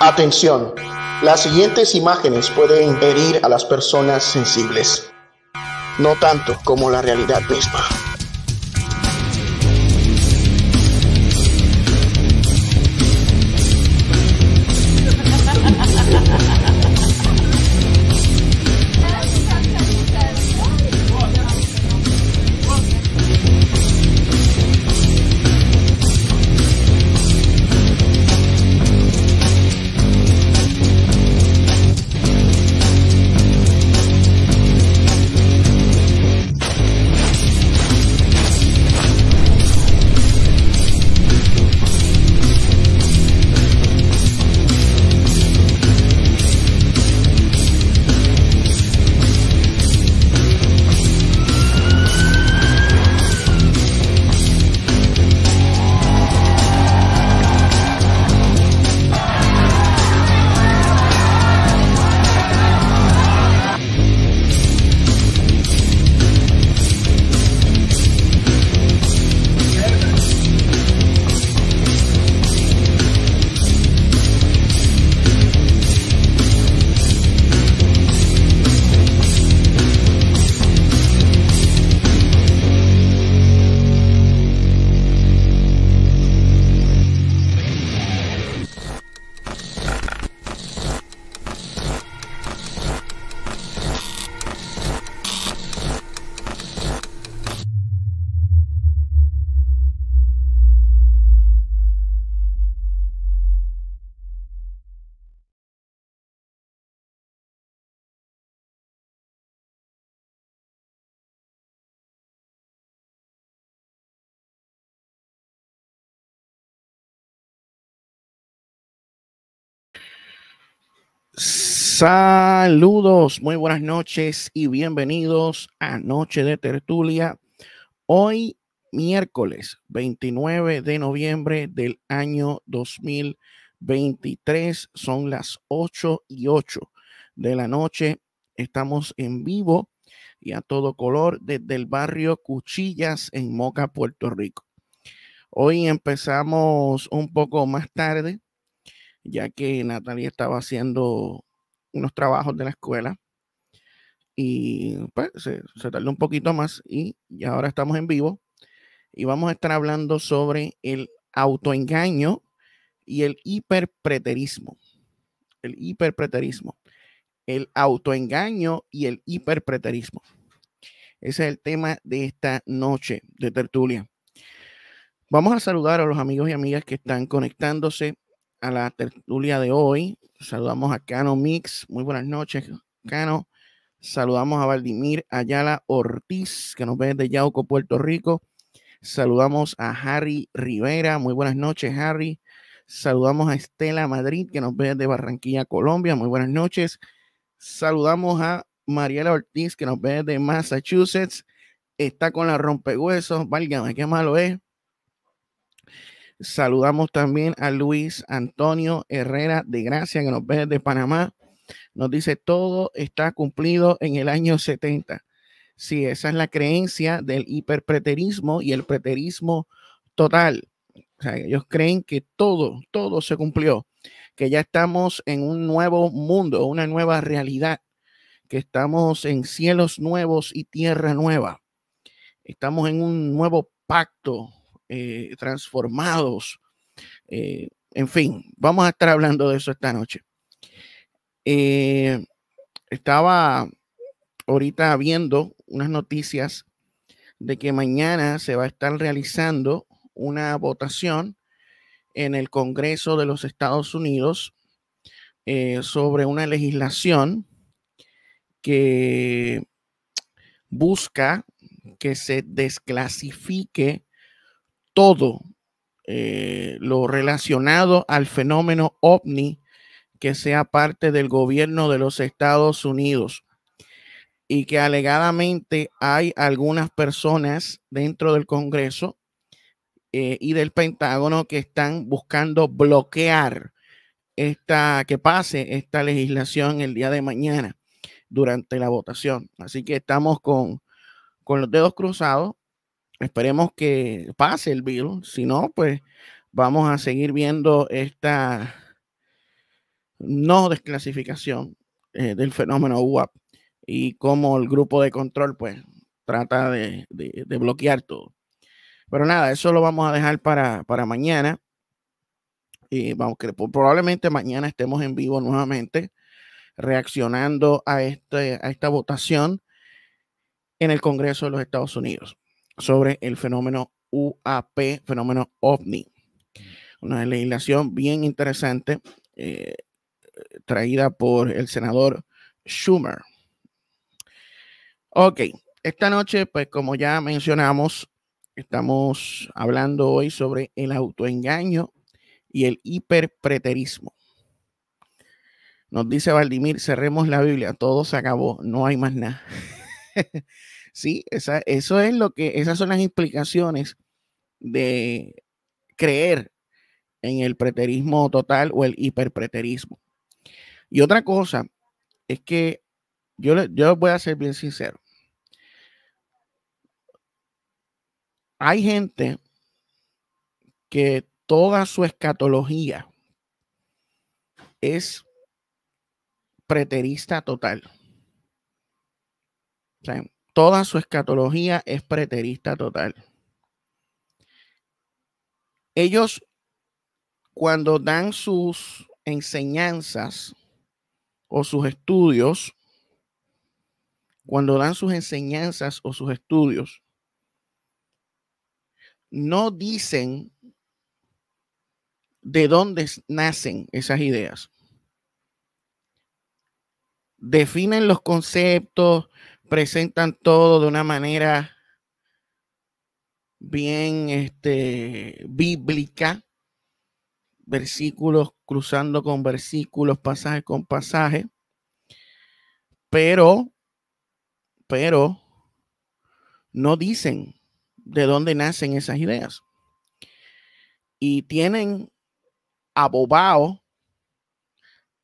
Atención, las siguientes imágenes pueden herir a las personas sensibles, no tanto como la realidad misma. Saludos, muy buenas noches y bienvenidos a Noche de Tertulia. Hoy, miércoles 29 de noviembre del año 2023, son las 8 y 8 de la noche. Estamos en vivo y a todo color desde el barrio Cuchillas en Moca, Puerto Rico. Hoy empezamos un poco más tarde, ya que Natalia estaba haciendo unos trabajos de la escuela. Y pues se, tardó un poquito más y, y ahora estamos en vivo y vamos a estar hablando sobre el autoengaño y el hiperpreterismo. El hiperpreterismo. El autoengaño y el hiperpreterismo. Ese es el tema de esta noche de tertulia. Vamos a saludar a los amigos y amigas que están conectándose a la tertulia de hoy. Saludamos a Cano Mix. Muy buenas noches, Cano. Saludamos a Valdimir Ayala Ortiz, que nos ve desde Yauco, Puerto Rico. Saludamos a Harry Rivera. Muy buenas noches, Harry. Saludamos a Estela Madrid, que nos ve desde Barranquilla, Colombia. Muy buenas noches. Saludamos a Mariela Ortiz, que nos ve desde Massachusetts. Está con la rompehuesos. Válgame, qué malo es. Saludamos también a Luis Antonio Herrera de Gracia, que nos ve desde Panamá. Nos dice, todo está cumplido en el año 70. Sí, esa es la creencia del hiperpreterismo y el preterismo total. ellos creen que todo, todo se cumplió, que ya estamos en un nuevo mundo, una nueva realidad, que estamos en cielos nuevos y tierra nueva. Estamos en un nuevo pacto eh, transformados. Eh, en fin, vamos a estar hablando de eso esta noche. Eh, estaba ahorita viendo unas noticias de que mañana se va a estar realizando una votación en el Congreso de los Estados Unidos sobre una legislación que busca que se desclasifique todo eh, lo relacionado al fenómeno ovni que sea parte del gobierno de los Estados Unidos y que alegadamente hay algunas personas dentro del Congreso eh, y del Pentágono que están buscando bloquear esta que pase esta legislación el día de mañana durante la votación. Así que estamos con, con los dedos cruzados Esperemos que pase el bill, Si no, pues vamos a seguir viendo esta no desclasificación eh, del fenómeno UAP y cómo el grupo de control pues trata de, bloquear todo. Pero nada, eso lo vamos a dejar para, mañana. Y vamos, que probablemente mañana estemos en vivo nuevamente reaccionando a, este, a esta votación en el Congreso de los Estados Unidos sobre el fenómeno UAP, fenómeno ovni. Una legislación bien interesante eh, traída por el senador Schumer. Ok, esta noche, pues como ya mencionamos, estamos hablando hoy sobre el autoengaño y el hiperpreterismo. Nos dice Valdimir, cerremos la Biblia, todo se acabó, no hay más nada. Sí, eso es lo que, esas son las implicaciones de creer en el preterismo total o el hiperpreterismo. Y otra cosa es que yo, yo voy a ser bien sincero. Hay gente que toda su escatología es preterista total toda su escatología es preterista total. Ellos, cuando dan sus enseñanzas o sus estudios, cuando dan sus enseñanzas o sus estudios, no dicen de dónde nacen esas ideas. Definen los conceptos, presentan todo de una manera bien este, bíblica, versículos cruzando con versículos, pasaje con pasaje, pero, pero no dicen de dónde nacen esas ideas. Y tienen abobado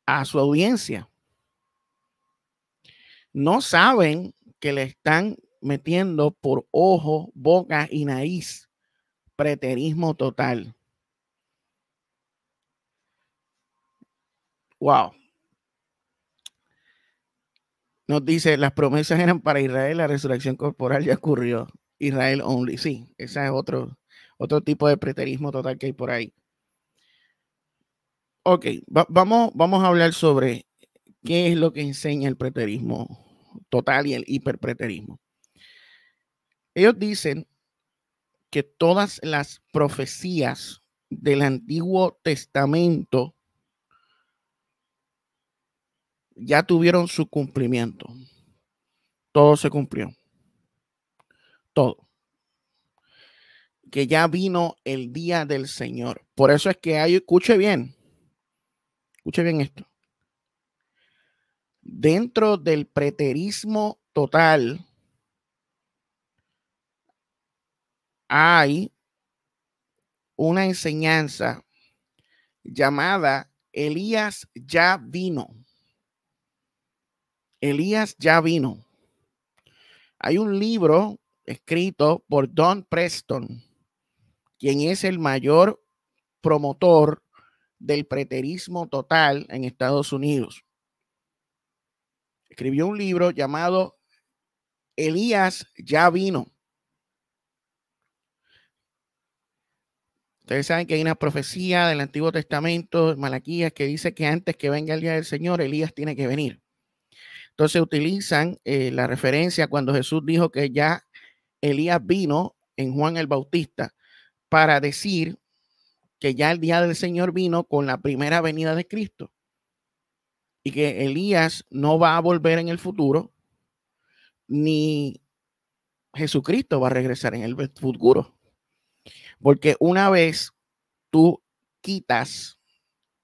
a su audiencia no saben que le están metiendo por ojo, boca y nariz. Preterismo total. Wow. Nos dice, las promesas eran para Israel, la resurrección corporal ya ocurrió. Israel only. Sí, ese es otro, otro tipo de preterismo total que hay por ahí. Ok, vamos, vamos a hablar sobre ¿Qué es lo que enseña el preterismo total y el hiperpreterismo? Ellos dicen que todas las profecías del Antiguo Testamento ya tuvieron su cumplimiento. Todo se cumplió. Todo. Que ya vino el día del Señor. Por eso es que hay, escuche bien, escuche bien esto dentro del preterismo total hay una enseñanza llamada Elías ya vino. Elías ya vino. Hay un libro escrito por Don Preston, quien es el mayor promotor del preterismo total en Estados Unidos escribió un libro llamado Elías ya vino. Ustedes saben que hay una profecía del Antiguo Testamento, Malaquías, que dice que antes que venga el día del Señor, Elías tiene que venir. Entonces utilizan eh, la referencia cuando Jesús dijo que ya Elías vino en Juan el Bautista para decir que ya el día del Señor vino con la primera venida de Cristo y que Elías no va a volver en el futuro, ni Jesucristo va a regresar en el futuro. Porque una vez tú quitas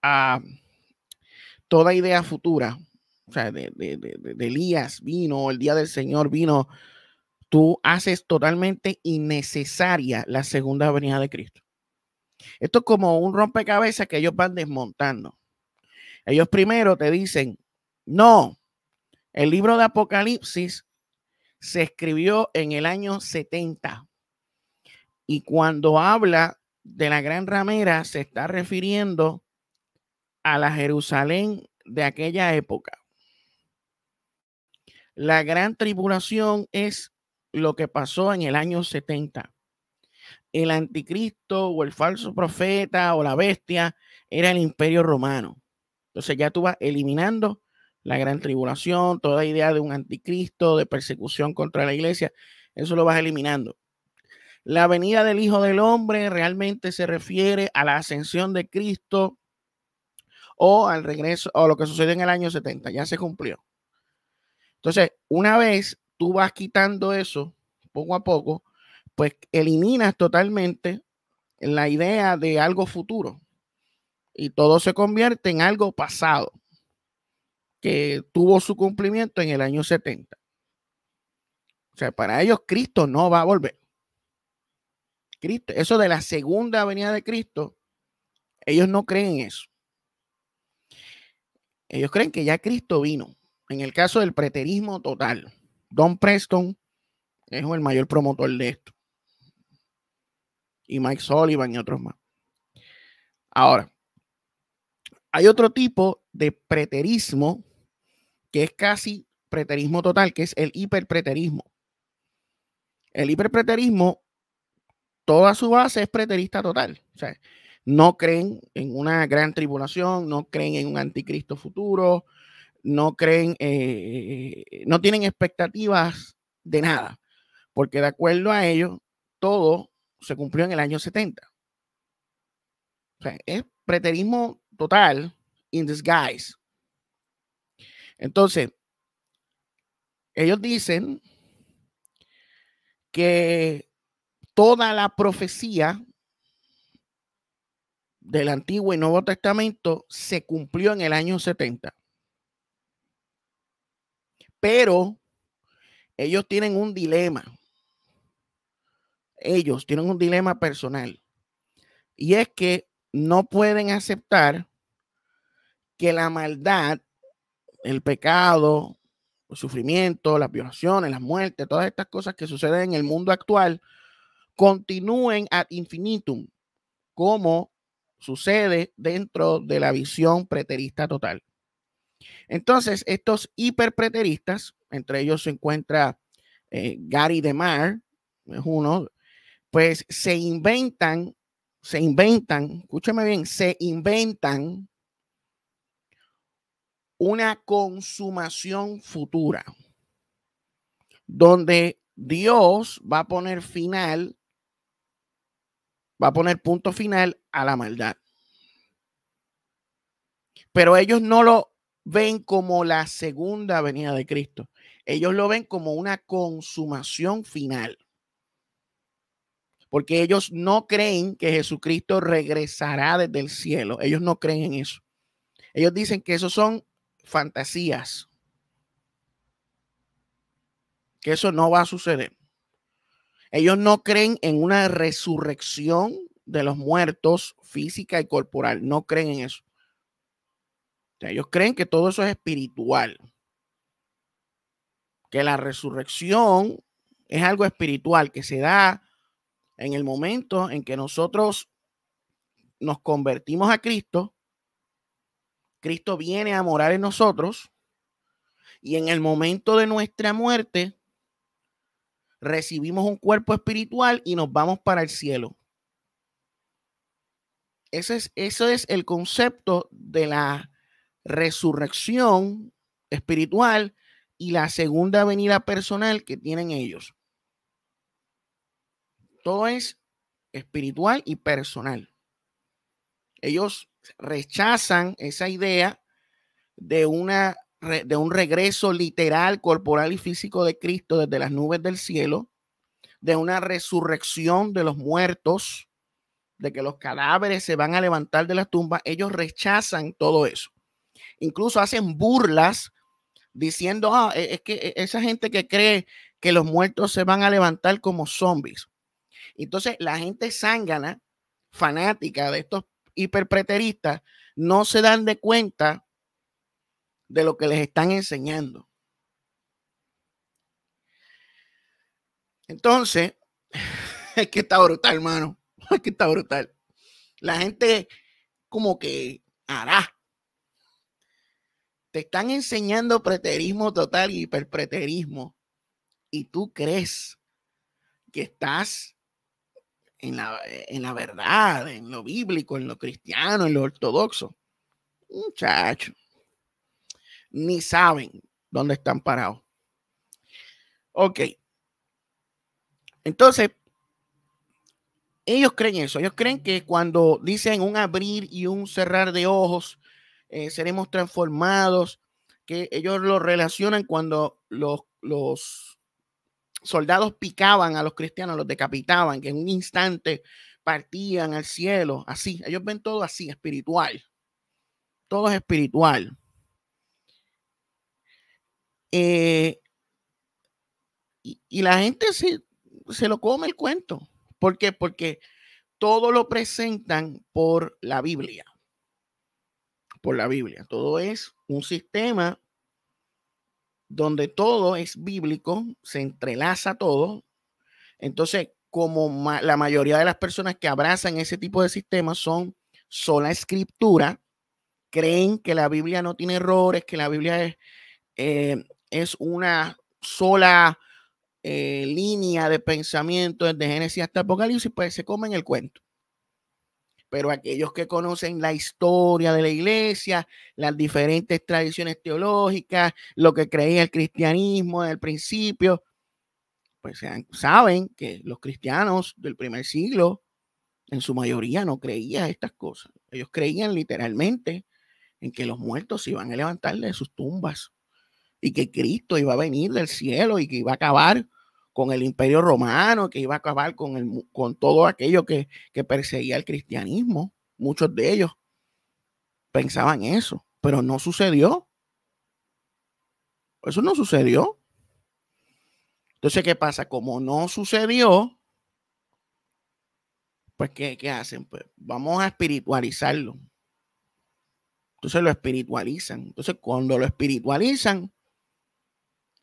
a ah, toda idea futura, o sea, de, de, Elías vino, el día del Señor vino, tú haces totalmente innecesaria la segunda venida de Cristo. Esto es como un rompecabezas que ellos van desmontando. Ellos primero te dicen, no, el libro de Apocalipsis se escribió en el año 70. Y cuando habla de la gran ramera, se está refiriendo a la Jerusalén de aquella época. La gran tribulación es lo que pasó en el año 70. El anticristo o el falso profeta o la bestia era el imperio romano. Entonces ya tú vas eliminando la gran tribulación, toda idea de un anticristo, de persecución contra la iglesia, eso lo vas eliminando. La venida del Hijo del Hombre realmente se refiere a la ascensión de Cristo o al regreso o lo que sucedió en el año 70, ya se cumplió. Entonces, una vez tú vas quitando eso poco a poco, pues eliminas totalmente la idea de algo futuro y todo se convierte en algo pasado que tuvo su cumplimiento en el año 70. O sea, para ellos Cristo no va a volver. Cristo, eso de la segunda venida de Cristo, ellos no creen en eso. Ellos creen que ya Cristo vino. En el caso del preterismo total, Don Preston es el mayor promotor de esto. Y Mike Sullivan y otros más. Ahora, hay otro tipo de preterismo que es casi preterismo total, que es el hiperpreterismo. El hiperpreterismo, toda su base es preterista total. O sea, no creen en una gran tribulación, no creen en un anticristo futuro, no creen, eh, eh, no tienen expectativas de nada, porque de acuerdo a ellos, todo se cumplió en el año 70. O sea, es preterismo total in disguise. Entonces, ellos dicen que toda la profecía del Antiguo y Nuevo Testamento se cumplió en el año 70. Pero ellos tienen un dilema. Ellos tienen un dilema personal. Y es que no pueden aceptar que la maldad, el pecado, el sufrimiento, las violaciones, las muertes, todas estas cosas que suceden en el mundo actual, continúen ad infinitum, como sucede dentro de la visión preterista total. Entonces, estos hiperpreteristas, entre ellos se encuentra eh, Gary DeMar, es uno, pues se inventan, se inventan, escúchame bien, se inventan una consumación futura, donde Dios va a poner final, va a poner punto final a la maldad. Pero ellos no lo ven como la segunda venida de Cristo. Ellos lo ven como una consumación final. Porque ellos no creen que Jesucristo regresará desde el cielo. Ellos no creen en eso. Ellos dicen que esos son fantasías. Que eso no va a suceder. Ellos no creen en una resurrección de los muertos física y corporal. No creen en eso. ellos creen que todo eso es espiritual. Que la resurrección es algo espiritual que se da en el momento en que nosotros nos convertimos a Cristo Cristo viene a morar en nosotros y en el momento de nuestra muerte recibimos un cuerpo espiritual y nos vamos para el cielo. Ese es, es el concepto de la resurrección espiritual y la segunda venida personal que tienen ellos. Todo es espiritual y personal. Ellos rechazan esa idea de, una, de un regreso literal, corporal y físico de Cristo desde las nubes del cielo, de una resurrección de los muertos, de que los cadáveres se van a levantar de las tumbas, ellos rechazan todo eso. Incluso hacen burlas diciendo, ah, e, es que e, esa gente que cree que los muertos se van a levantar como zombies. Entonces la gente zángana, fanática de estos hiperpreteristas no se dan de cuenta de lo que les están enseñando. Entonces, es que está brutal, hermano. Es que está brutal. La gente como que hará. Te están enseñando preterismo total y hiperpreterismo. Y tú crees que estás en la, eh, en la verdad, en lo bíblico, en lo cristiano, en lo ortodoxo. Muchachos, ni saben dónde están parados. Ok. Entonces, ellos creen eso. Ellos creen que cuando dicen un abrir y un cerrar de ojos, eh, seremos transformados, que ellos lo relacionan cuando los, los soldados picaban a los cristianos, los decapitaban, que en un instante partían al cielo, así. Ellos ven todo así, espiritual. Todo es espiritual. Eh, y, la gente se, se lo come el cuento. ¿Por qué? Porque todo lo presentan por la Biblia. Por la Biblia. Todo es un sistema donde todo es bíblico, se entrelaza todo. Entonces, como la mayoría de las personas que abrazan ese tipo de sistemas son sola escritura, creen que la Biblia no tiene errores, que la Biblia es, eh, una sola eh, línea de pensamiento desde Génesis hasta Apocalipsis, pues se comen el cuento pero aquellos que conocen la historia de la iglesia, las diferentes tradiciones teológicas, lo que creía el cristianismo desde el principio, pues saben que los cristianos del primer siglo, en su mayoría, no creían estas cosas. Ellos creían literalmente en que los muertos se iban a levantar de sus tumbas y que Cristo iba a venir del cielo y que iba a acabar con el imperio romano, que iba a acabar con, el, con todo aquello que, perseguía el cristianismo. Muchos de ellos pensaban eso, pero no sucedió. Eso no sucedió. Entonces, ¿qué pasa? Como no sucedió, pues, ¿qué, hacen? Pues, vamos a espiritualizarlo. Entonces lo espiritualizan. Entonces, cuando lo espiritualizan,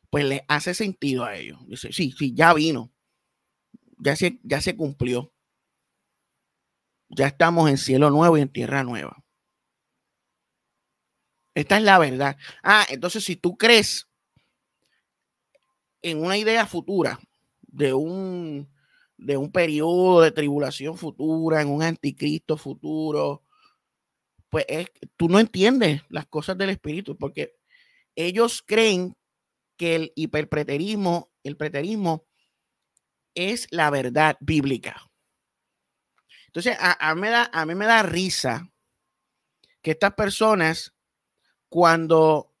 pues le hace sentido a ellos. sí, sí, ya vino, ya se, ya se cumplió. Ya estamos en cielo nuevo y en tierra nueva. Esta es la verdad. Ah, entonces si tú crees en una idea futura de un, de un periodo de tribulación futura, en un anticristo futuro, pues tú no entiendes las cosas del Espíritu, porque ellos creen que el hiperpreterismo, el preterismo, es la verdad bíblica. Entonces, a, a, da, a mí me da risa que estas personas, cuando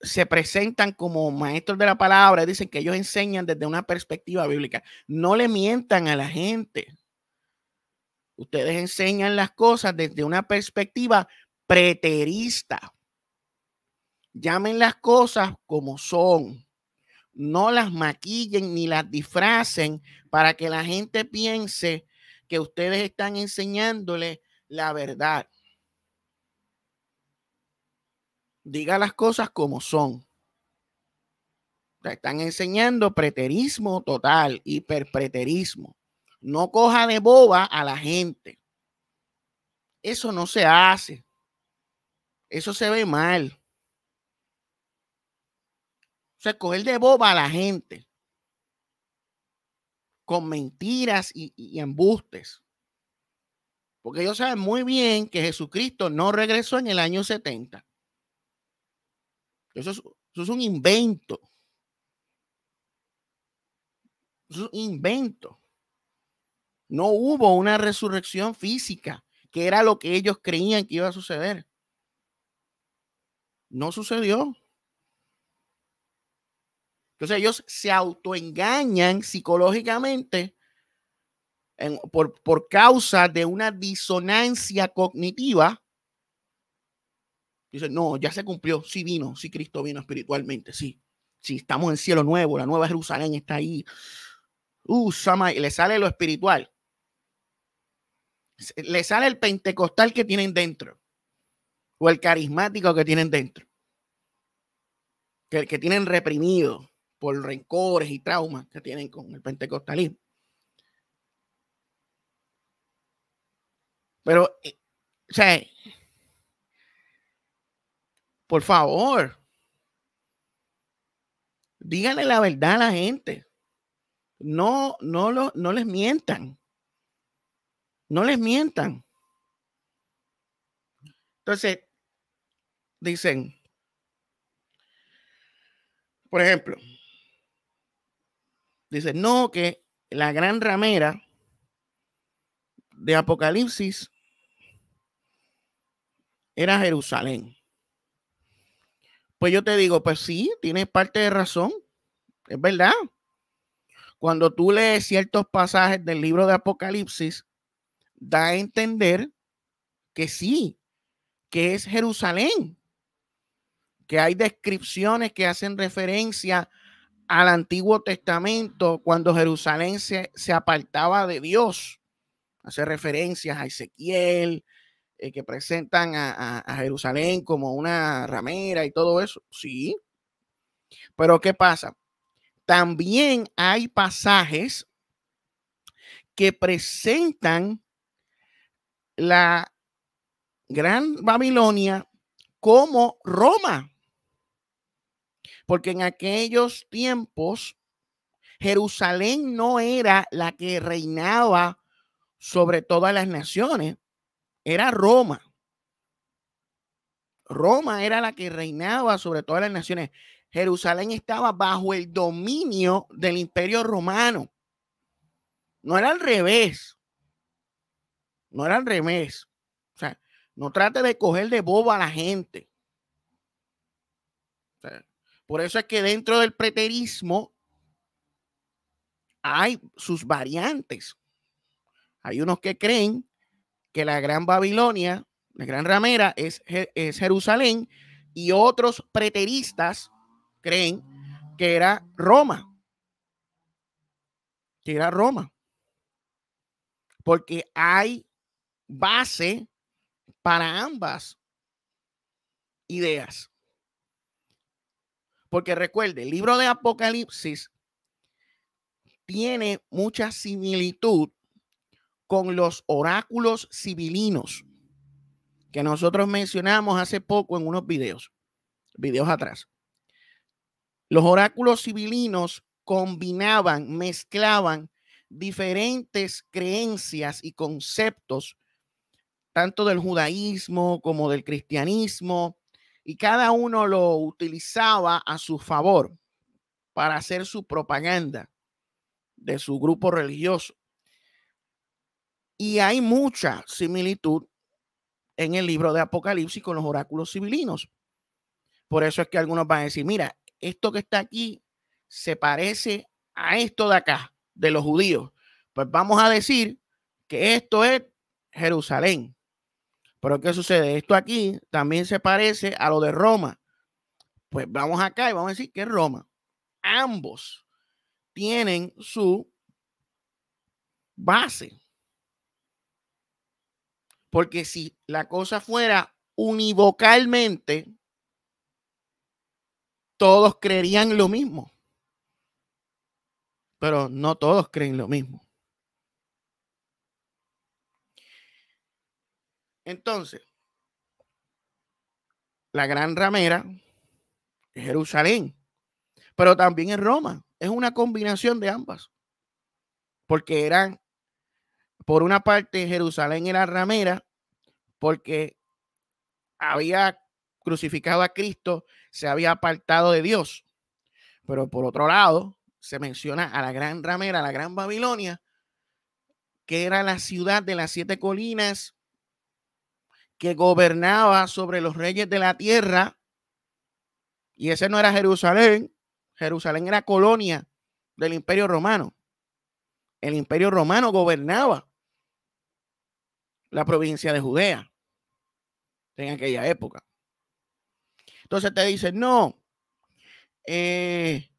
se presentan como maestros de la palabra, dicen que ellos enseñan desde una perspectiva bíblica. No le mientan a la gente. Ustedes enseñan las cosas desde una perspectiva preterista. Llamen las cosas como son. No las maquillen ni las disfracen para que la gente piense que ustedes están enseñándole la verdad. Diga las cosas como son. Están enseñando preterismo total, hiperpreterismo. No coja de boba a la gente. Eso no se hace. Eso se ve mal sea, coger de boba a la gente con mentiras y, embustes. Porque ellos saben muy bien que Jesucristo no regresó en el año 70. Eso es, eso es un invento. Eso es un invento. No hubo una resurrección física, que era lo que ellos creían que iba a suceder. No sucedió. Entonces ellos se autoengañan psicológicamente por, causa de una disonancia cognitiva. Dicen, no, ya se cumplió, sí vino, sí Cristo vino espiritualmente, sí. Sí, estamos en cielo nuevo, la nueva Jerusalén está ahí. Uh, y le sale lo espiritual. Le sale el pentecostal que tienen dentro. O el carismático que tienen dentro. Que, que tienen reprimido por rencores y traumas que tienen con el pentecostalismo. Pero, eh, o sea, por favor, díganle la verdad a la gente. No, no, lo, no les mientan. No les mientan. Entonces, dicen, por ejemplo, Dice, no, que la gran ramera de Apocalipsis era Jerusalén. Pues yo te digo, pues sí, tienes parte de razón, es verdad. Cuando tú lees ciertos pasajes del libro de Apocalipsis, da a entender que sí, que es Jerusalén, que hay descripciones que hacen referencia a al Antiguo Testamento cuando Jerusalén se, apartaba de Dios. Hace referencias a Ezequiel, eh, que presentan a Jerusalén como una ramera y todo eso. Sí. Pero ¿qué pasa? También hay pasajes que presentan la Gran Babilonia como Roma. Porque en aquellos tiempos, Jerusalén no era la que reinaba sobre todas las naciones, era Roma. Roma era la que reinaba sobre todas las naciones. Jerusalén estaba bajo el dominio del imperio romano. No era al revés. No era al revés. O sea, no trate de coger de boba a la gente. O sea, por eso es que dentro del preterismo hay sus variantes. Hay unos que creen que la gran Babilonia, la gran ramera, es, Jerusalén y otros preteristas creen que era Roma. Que era Roma. Porque hay base para ambas ideas. Porque recuerde, el libro de Apocalipsis tiene mucha similitud con los oráculos civilinos que nosotros mencionamos hace poco en unos videos, videos atrás. Los oráculos civilinos combinaban, mezclaban diferentes creencias y conceptos, tanto del judaísmo como del cristianismo, y cada uno lo utilizaba a su favor para hacer su propaganda de su grupo religioso. Y hay mucha similitud en el libro de Apocalipsis con los oráculos civilinos. Por eso es que algunos van a decir, mira, esto que está aquí se parece a esto de acá, de los judíos. Pues vamos a decir que esto es Jerusalén. Pero ¿qué sucede? Esto aquí también se parece a lo de Roma. Pues vamos acá y vamos a decir que Roma. Ambos tienen su base. Porque si la cosa fuera univocalmente, todos creerían lo mismo. Pero no todos creen lo mismo. Entonces, la gran ramera es Jerusalén, pero también es Roma. Es una combinación de ambas. Porque eran, por una parte, Jerusalén era ramera, porque había crucificado a Cristo, se había apartado de Dios. Pero por otro lado, se menciona a la gran ramera, la gran Babilonia, que era la ciudad de las siete colinas, que gobernaba sobre los reyes de la tierra, y ese no era Jerusalén, Jerusalén era colonia del imperio romano. El imperio romano gobernaba la provincia de Judea en aquella época. Entonces te dicen, no, eh,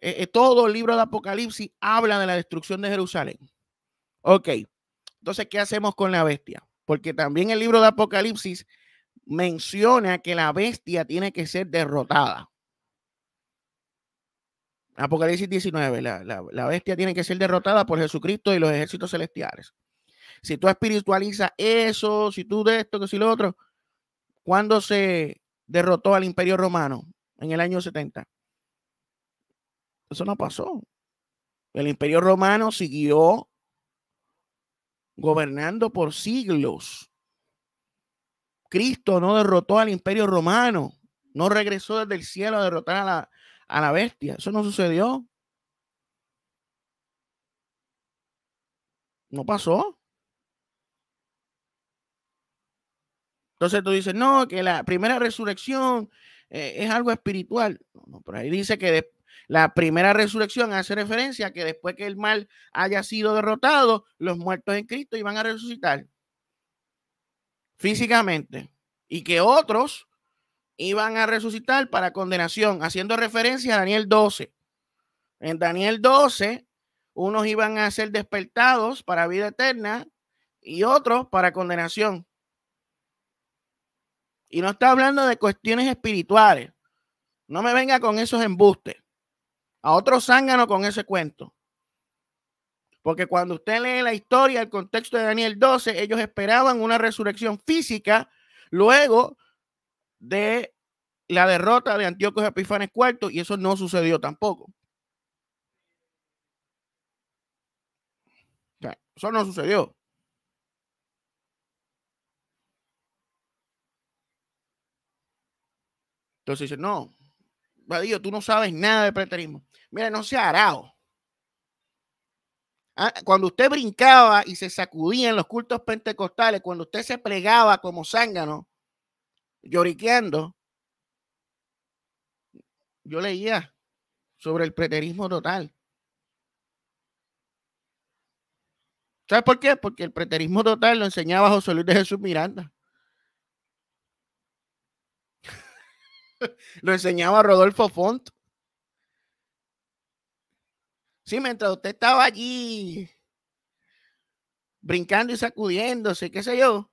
eh, eh, todo el libro de Apocalipsis habla de la destrucción de Jerusalén. Ok, entonces, ¿qué hacemos con la bestia? porque también el libro de Apocalipsis menciona que la bestia tiene que ser derrotada. Apocalipsis 19, la, bestia tiene que ser derrotada por Jesucristo y los ejércitos celestiales. Si tú espiritualizas eso, si tú de esto, que si lo otro, ¿cuándo se derrotó al imperio romano? En el año 70. Eso no pasó. El imperio romano siguió gobernando por siglos. Cristo no derrotó al imperio romano, no regresó desde el cielo a derrotar a la, bestia. Eso no sucedió. No pasó. Entonces tú dices, no, que la primera resurrección eh, es algo espiritual. Por ahí dice que después. La primera resurrección hace referencia a que después que el mal haya sido derrotado, los muertos en Cristo iban a resucitar físicamente y que otros iban a resucitar para condenación, haciendo referencia a Daniel 12. En Daniel 12, unos iban a ser despertados para vida eterna y otros para condenación. Y no está hablando de cuestiones espirituales. No me venga con esos embustes a otro zángano con ese cuento. Porque cuando usted lee la historia, el contexto de Daniel 12, ellos esperaban una resurrección física luego de la derrota de Antíoco Epifanes IV y eso no sucedió tampoco. O eso no sucedió. Entonces dice, no, Vadillo, tú no sabes nada de preterismo. Mira, no se arao. Ah, cuando usted brincaba y se sacudía en los cultos pentecostales, cuando usted se plegaba como zángano, lloriqueando, yo leía sobre el preterismo total. ¿Sabes por qué? Porque el preterismo total lo enseñaba José Luis de Jesús Miranda. lo enseñaba Rodolfo Font. Sí, mientras usted estaba allí brincando y sacudiéndose, qué sé yo.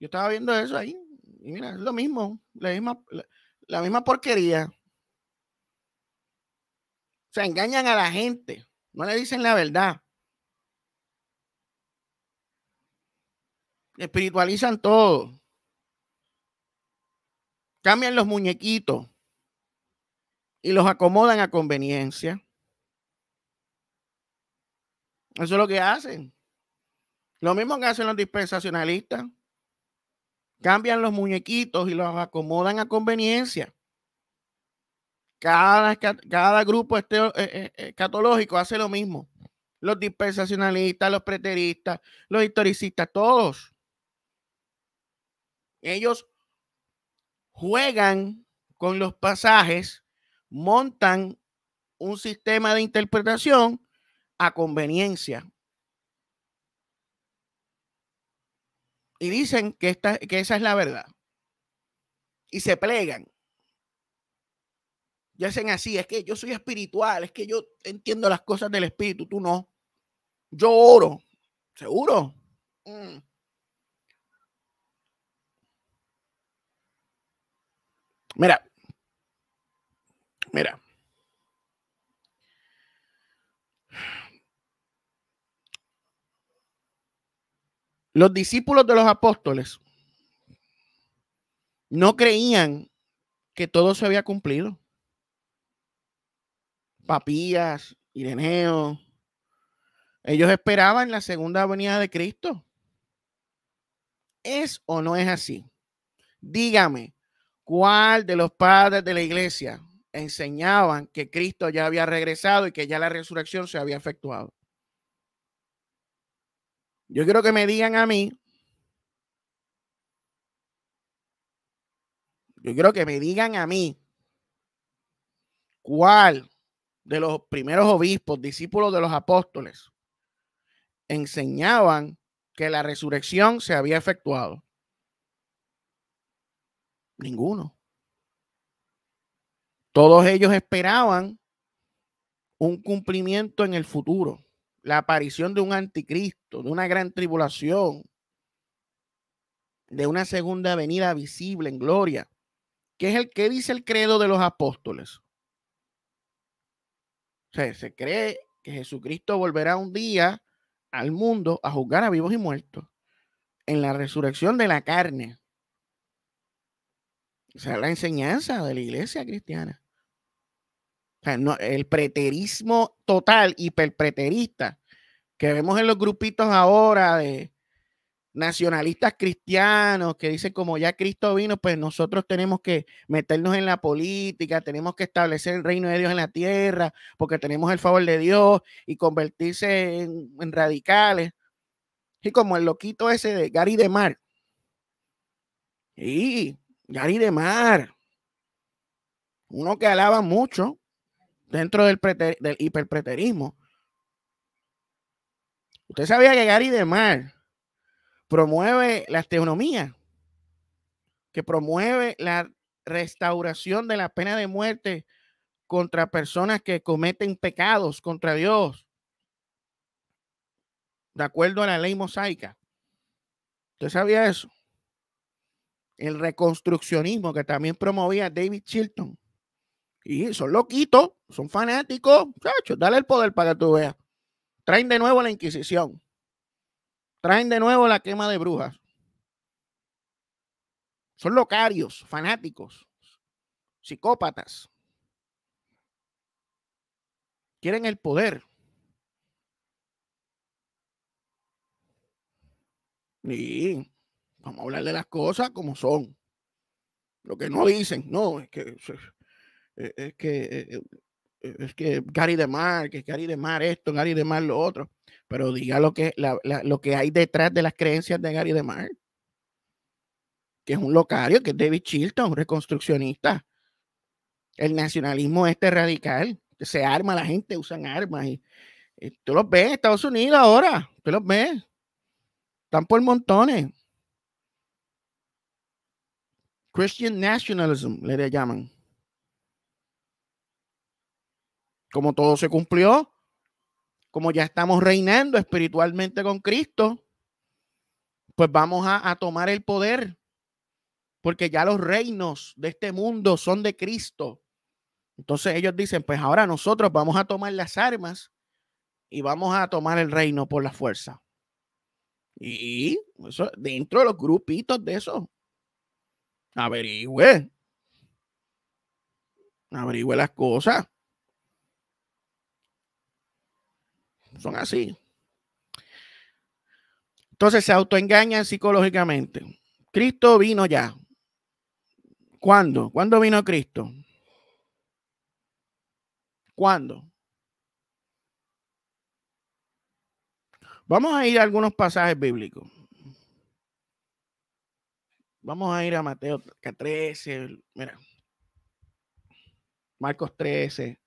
Yo estaba viendo eso ahí. Y mira, es lo mismo, la misma, la, misma porquería. Se engañan a la gente, no le dicen la verdad. Espiritualizan todo. Cambian los muñequitos y los acomodan a conveniencia. Eso es lo que hacen. Lo mismo que hacen los dispensacionalistas. Cambian los muñequitos y los acomodan a conveniencia. Cada, cada grupo eh, eh, eh, escatológico hace lo mismo. Los dispensacionalistas, los preteristas, los historicistas, todos. Ellos juegan con los pasajes, montan un sistema de interpretación a conveniencia. Y dicen que, esta, que esa es la verdad. Y se plegan. Y hacen así, es que yo soy espiritual, es que yo entiendo las cosas del espíritu, tú no. Yo oro, seguro. Mm. Mira, mira, Los discípulos de los apóstoles no creían que todo se había cumplido. Papías, Ireneo, ellos esperaban la segunda venida de Cristo. ¿Es o no es así? Dígame, ¿cuál de los padres de la iglesia enseñaban que Cristo ya había regresado y que ya la resurrección se había efectuado? Yo quiero que me digan a mí. Yo quiero que me digan a mí cuál de los primeros obispos, discípulos de los apóstoles, enseñaban que la resurrección se había efectuado. Ninguno. Todos ellos esperaban un cumplimiento en el futuro la aparición de un anticristo, de una gran tribulación, de una segunda venida visible en gloria, que es el que dice el credo de los apóstoles. se cree que Jesucristo volverá un día al mundo a juzgar a vivos y muertos en la resurrección de la carne. O sea, la enseñanza de la iglesia cristiana el preterismo total, hiperpreterista, que vemos en los grupitos ahora de nacionalistas cristianos que dicen como ya Cristo vino, pues nosotros tenemos que meternos en la política, tenemos que establecer el reino de Dios en la tierra, porque tenemos el favor de Dios y convertirse en, en radicales. Y como el loquito ese de Gary de Mar. Y Gary de Mar. Uno que alaba mucho, dentro del, hiperpreterismo. Usted sabía que Gary de promueve la teonomía, que promueve la restauración de la pena de muerte contra personas que cometen pecados contra Dios, de acuerdo a la ley mosaica. ¿Usted sabía eso? El reconstruccionismo que también promovía David Chilton y son loquitos, son fanáticos. Chacho, dale el poder para que tú veas. Traen de nuevo la Inquisición. Traen de nuevo la quema de brujas. Son locarios, fanáticos, psicópatas. Quieren el poder. Y vamos a hablar de las cosas como son. Lo que no dicen, no, es que eh, es que eh, eh, es que Gary de Mar, que Gary de Mar esto, Gary de Mar lo otro, pero diga lo que, lo que hay detrás de las creencias de Gary de Mar, que es un locario, que es David Chilton, un reconstruccionista. El nacionalismo este radical, que se arma la gente, usan armas. Y, tú los ves en Estados Unidos ahora, tú los ves. Están por montones. Christian nationalism, le llaman. como todo se cumplió, como ya estamos reinando espiritualmente con Cristo, pues vamos a, tomar el poder, porque ya los reinos de este mundo son de Cristo. Entonces ellos dicen, pues ahora nosotros vamos a tomar las armas y vamos a tomar el reino por la fuerza. Y dentro de los grupitos de eso, averigüe. Averigüe las cosas. Son así. Entonces se autoengañan psicológicamente. Cristo vino ya. ¿Cuándo? ¿Cuándo vino Cristo? ¿Cuándo? Vamos a ir a algunos pasajes bíblicos. Vamos a ir a Mateo 13, mira. Marcos 13,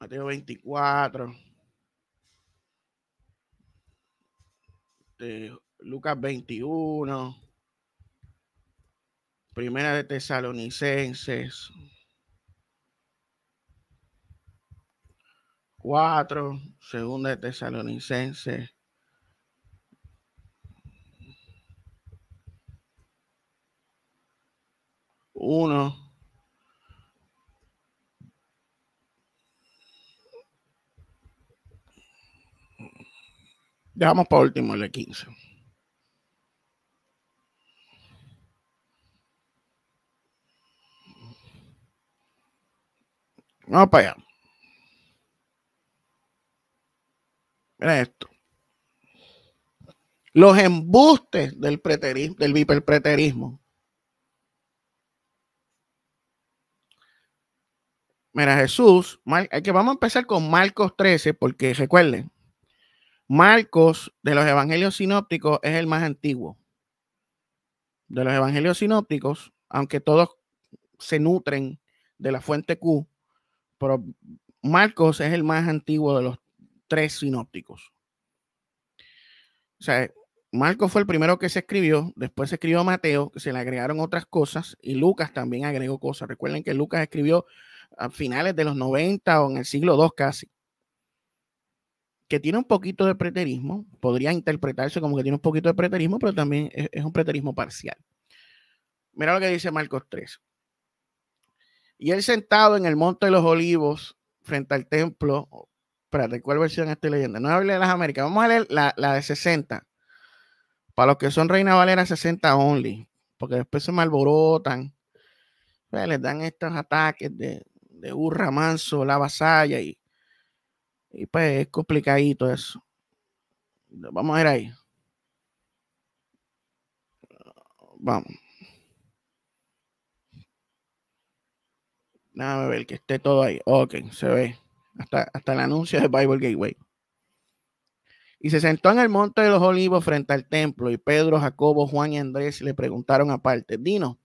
Mateo 24. De Lucas 21. Primera de Tesalonicenses. 4, segunda de Tesalonicenses. 1. Dejamos para último el 15. Vamos para allá. Mira esto. Los embustes del preterismo, del Mira, Jesús, hay que vamos a empezar con Marcos 13, porque recuerden, Marcos, de los evangelios sinópticos, es el más antiguo. De los evangelios sinópticos, aunque todos se nutren de la fuente Q, pero Marcos es el más antiguo de los tres sinópticos. O sea, Marcos fue el primero que se escribió, después se escribió Mateo, se le agregaron otras cosas, y Lucas también agregó cosas. Recuerden que Lucas escribió a finales de los 90 o en el siglo II casi que tiene un poquito de preterismo, podría interpretarse como que tiene un poquito de preterismo, pero también es, un preterismo parcial. Mira lo que dice Marcos 3. Y él sentado en el monte de los olivos, frente al templo, de ¿cuál versión estoy leyendo? No hable de las Américas, vamos a leer la, de 60. Para los que son Reina Valera 60 only, porque después se me pues, les dan estos ataques de, de hurra manso, la vasalla y y pues es complicadito eso. Vamos a ver ahí. Vamos. Dame ver que esté todo ahí. Ok, se ve. Hasta, hasta el anuncio de Bible Gateway. Y se sentó en el monte de los olivos frente al templo, y Pedro, Jacobo, Juan y Andrés le preguntaron aparte, Dinos,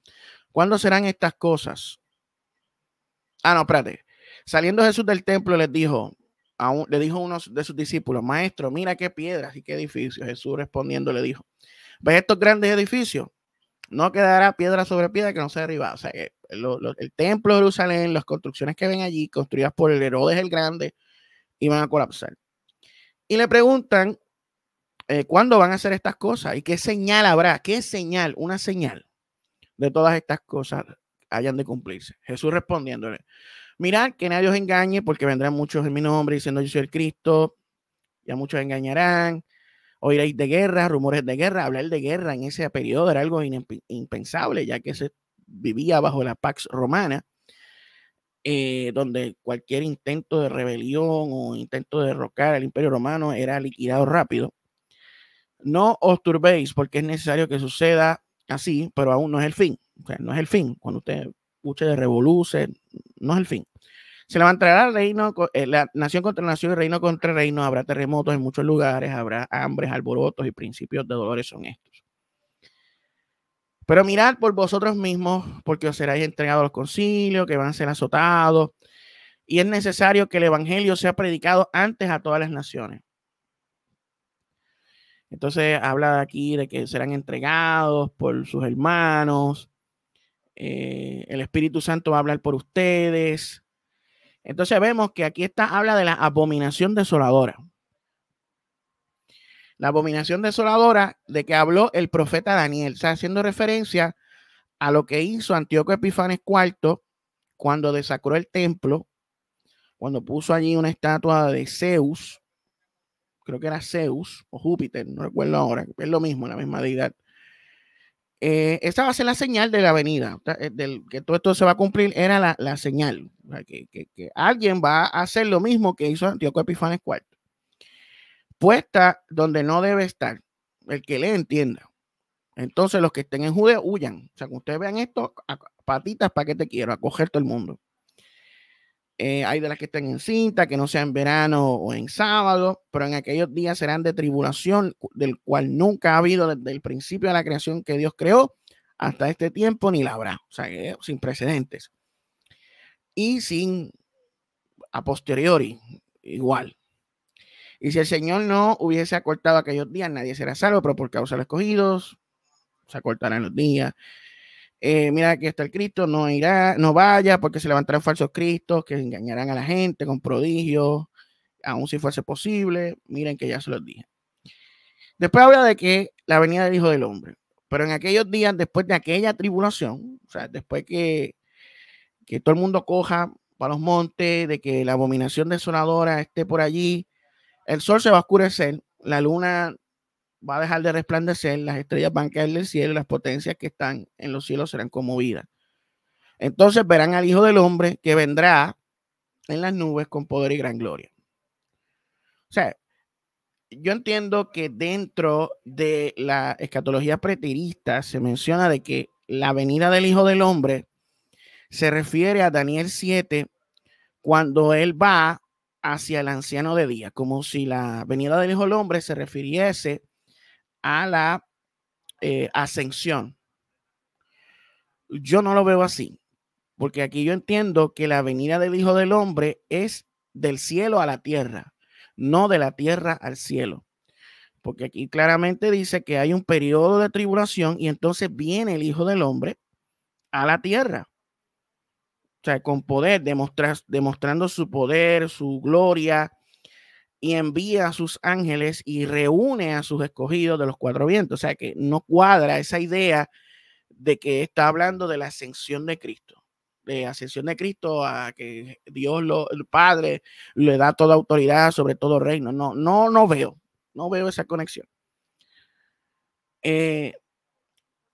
¿cuándo serán estas cosas? Ah, no, espérate. Saliendo Jesús del templo les dijo, le dijo uno de sus discípulos, maestro, mira qué piedras y qué edificios. Jesús respondiendo le dijo, ¿ves estos grandes edificios? No quedará piedra sobre piedra que no sea derribada. O sea, eh, el templo de Jerusalén, las construcciones que ven allí, construidas por el Herodes el Grande, iban a colapsar. Y le preguntan, eh, ¿cuándo van a hacer estas cosas? ¿Y qué señal habrá? ¿Qué señal? Una señal de todas estas cosas hayan de cumplirse. Jesús respondiéndole, Mirad que nadie os engañe, porque vendrán muchos en mi nombre diciendo yo soy el Cristo, ya muchos engañarán, oiréis de guerra, rumores de guerra, hablar de guerra en ese periodo era algo impensable, ya que se vivía bajo la Pax Romana, eh, donde cualquier intento de rebelión o intento de derrocar al imperio romano era liquidado rápido. No os turbéis porque es necesario que suceda así, pero aún no es el fin. O sea, no es el fin. Cuando usted escuche de revoluciones no es el fin. Se levantará el reino, eh, la nación contra nación y reino contra reino, habrá terremotos en muchos lugares, habrá hambres, alborotos y principios de dolores son estos. Pero mirad por vosotros mismos, porque os seráis entregados a los concilios, que van a ser azotados, y es necesario que el evangelio sea predicado antes a todas las naciones. Entonces habla de aquí de que serán entregados por sus hermanos, eh, el Espíritu Santo va a hablar por ustedes. Entonces vemos que aquí está, habla de la abominación desoladora. La abominación desoladora de que habló el profeta Daniel, está haciendo referencia a lo que hizo Antíoco Epifanes IV cuando desacró el templo, cuando puso allí una estatua de Zeus, creo que era Zeus o Júpiter, no recuerdo ahora, es lo mismo, la misma deidad. Eh, esa va a ser la señal de la avenida, eh, del, que todo esto se va a cumplir, era la, señal, que, alguien va a hacer lo mismo que hizo Antíoco Epifanes IV. Puesta donde no debe estar, el que le entienda. Entonces los que estén en Judea huyan. O sea, que ustedes vean esto, patitas para que te quiero, a coger todo el mundo. Eh, hay de las que están en cinta, que no sea en verano o en sábado, pero en aquellos días serán de tribulación, del cual nunca ha habido desde el principio de la creación que Dios creó hasta este tiempo, ni la habrá. O sea, sin precedentes. Y sin a posteriori, igual. Y si el Señor no hubiese acortado aquellos días, nadie será salvo, pero por causa de los escogidos, se acortarán los días. Eh, mira que está el Cristo, no irá, no vaya, porque se levantarán falsos cristos que engañarán a la gente con prodigios, aun si fuese posible, miren que ya se los dije. Después habla de que la venida del Hijo del Hombre, pero en aquellos días, después de aquella tribulación, o sea, después que, que todo el mundo coja para los montes, de que la abominación desoladora esté por allí, el sol se va a oscurecer, la luna va a dejar de resplandecer, las estrellas van a caer del cielo y las potencias que están en los cielos serán conmovidas. Entonces verán al Hijo del Hombre que vendrá en las nubes con poder y gran gloria. O sea, yo entiendo que dentro de la escatología preterista se menciona de que la venida del Hijo del Hombre se refiere a Daniel 7 cuando él va hacia el anciano de día, como si la venida del Hijo del Hombre se refiriese a la eh, ascensión. Yo no lo veo así, porque aquí yo entiendo que la venida del Hijo del Hombre es del cielo a la tierra, no de la tierra al cielo. Porque aquí claramente dice que hay un periodo de tribulación y entonces viene el Hijo del Hombre a la tierra. O sea, con poder, demostrando su poder, su gloria, y envía a sus ángeles y reúne a sus escogidos de los cuatro vientos. O sea que no cuadra esa idea de que está hablando de la ascensión de Cristo, de ascensión de Cristo a que Dios, lo, el Padre, le da toda autoridad sobre todo reino. No, no, no veo, no veo esa conexión. Eh,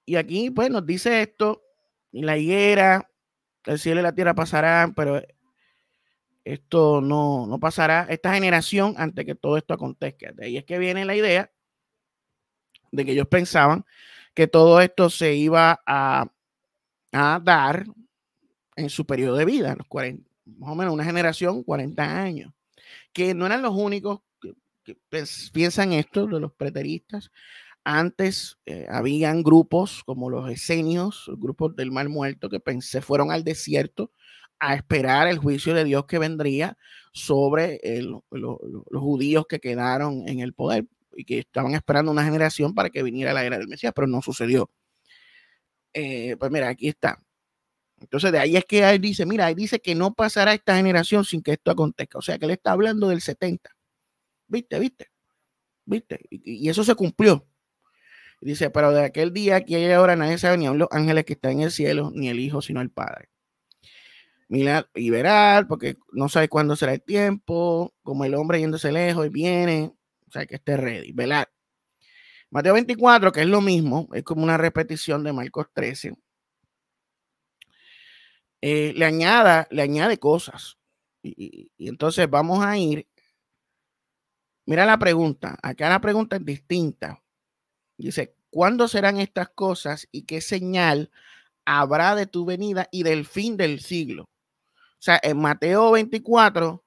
y aquí, pues, nos dice esto, la higuera, el cielo y la tierra pasarán, pero esto no, pasará esta generación antes que todo esto acontezca. De ahí es que viene la idea de que ellos pensaban que todo esto se iba a, a dar en su periodo de vida, los más o menos una generación, 40 años, que no eran los únicos que, piensan esto de los preteristas. Antes eh, habían grupos como los esenios, grupos del mal muerto, que se fueron al desierto a esperar el juicio de Dios que vendría sobre los judíos que quedaron en el poder y que estaban esperando una generación para que viniera la era del Mesías, pero no sucedió. Eh, pues mira, aquí está. Entonces de ahí es que él dice, mira, él dice que no pasará esta generación sin que esto acontezca. O sea, que él está hablando del 70. ¿Viste? ¿Viste? ¿Viste? Y, eso se cumplió. dice, pero de aquel día que hay ahora nadie sabe ni a los ángeles que están en el cielo, ni el Hijo, sino el Padre mirar, verar, porque no sabe cuándo será el tiempo, como el hombre yéndose lejos y viene, o sea, que esté ready, velar. Mateo 24, que es lo mismo, es como una repetición de Marcos 13, eh, le, añada, le añade cosas. y, entonces vamos a ir. Mira la pregunta. Acá la pregunta es distinta. Dice, ¿cuándo serán estas cosas y qué señal habrá de tu venida y del fin del siglo? O sea, en Mateo 24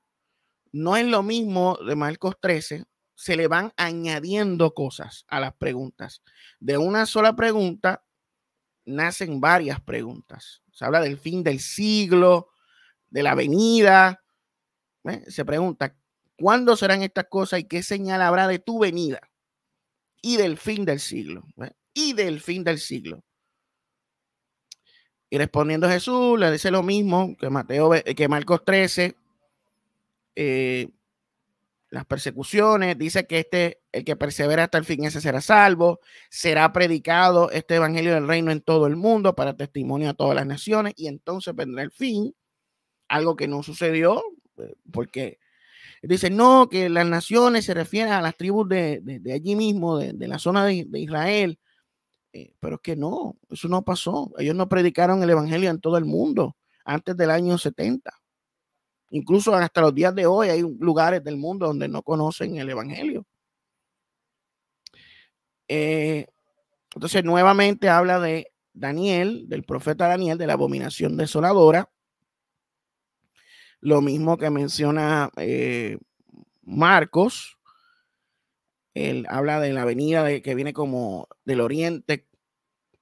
no es lo mismo de Marcos 13, se le van añadiendo cosas a las preguntas. De una sola pregunta nacen varias preguntas. Se habla del fin del siglo, de la venida. ¿eh? Se pregunta, ¿cuándo serán estas cosas y qué señal habrá de tu venida? Y del fin del siglo. ¿eh? Y del fin del siglo. Y respondiendo Jesús, le dice lo mismo que, Mateo, que Marcos 13, eh, las persecuciones, dice que este, el que persevera hasta el fin, ese será salvo, será predicado este evangelio del reino en todo el mundo para testimonio a todas las naciones y entonces vendrá el fin, algo que no sucedió, eh, porque dice, no, que las naciones se refieren a las tribus de, allí mismo, de la zona de Israel, eh, pero es que no, eso no pasó. Ellos no predicaron el Evangelio en todo el mundo antes del año 70. Incluso hasta los días de hoy hay lugares del mundo donde no conocen el Evangelio. Eh, entonces, nuevamente habla de Daniel, del profeta Daniel, de la abominación desoladora. Lo mismo que menciona eh, Marcos, él habla de la avenida que viene como del oriente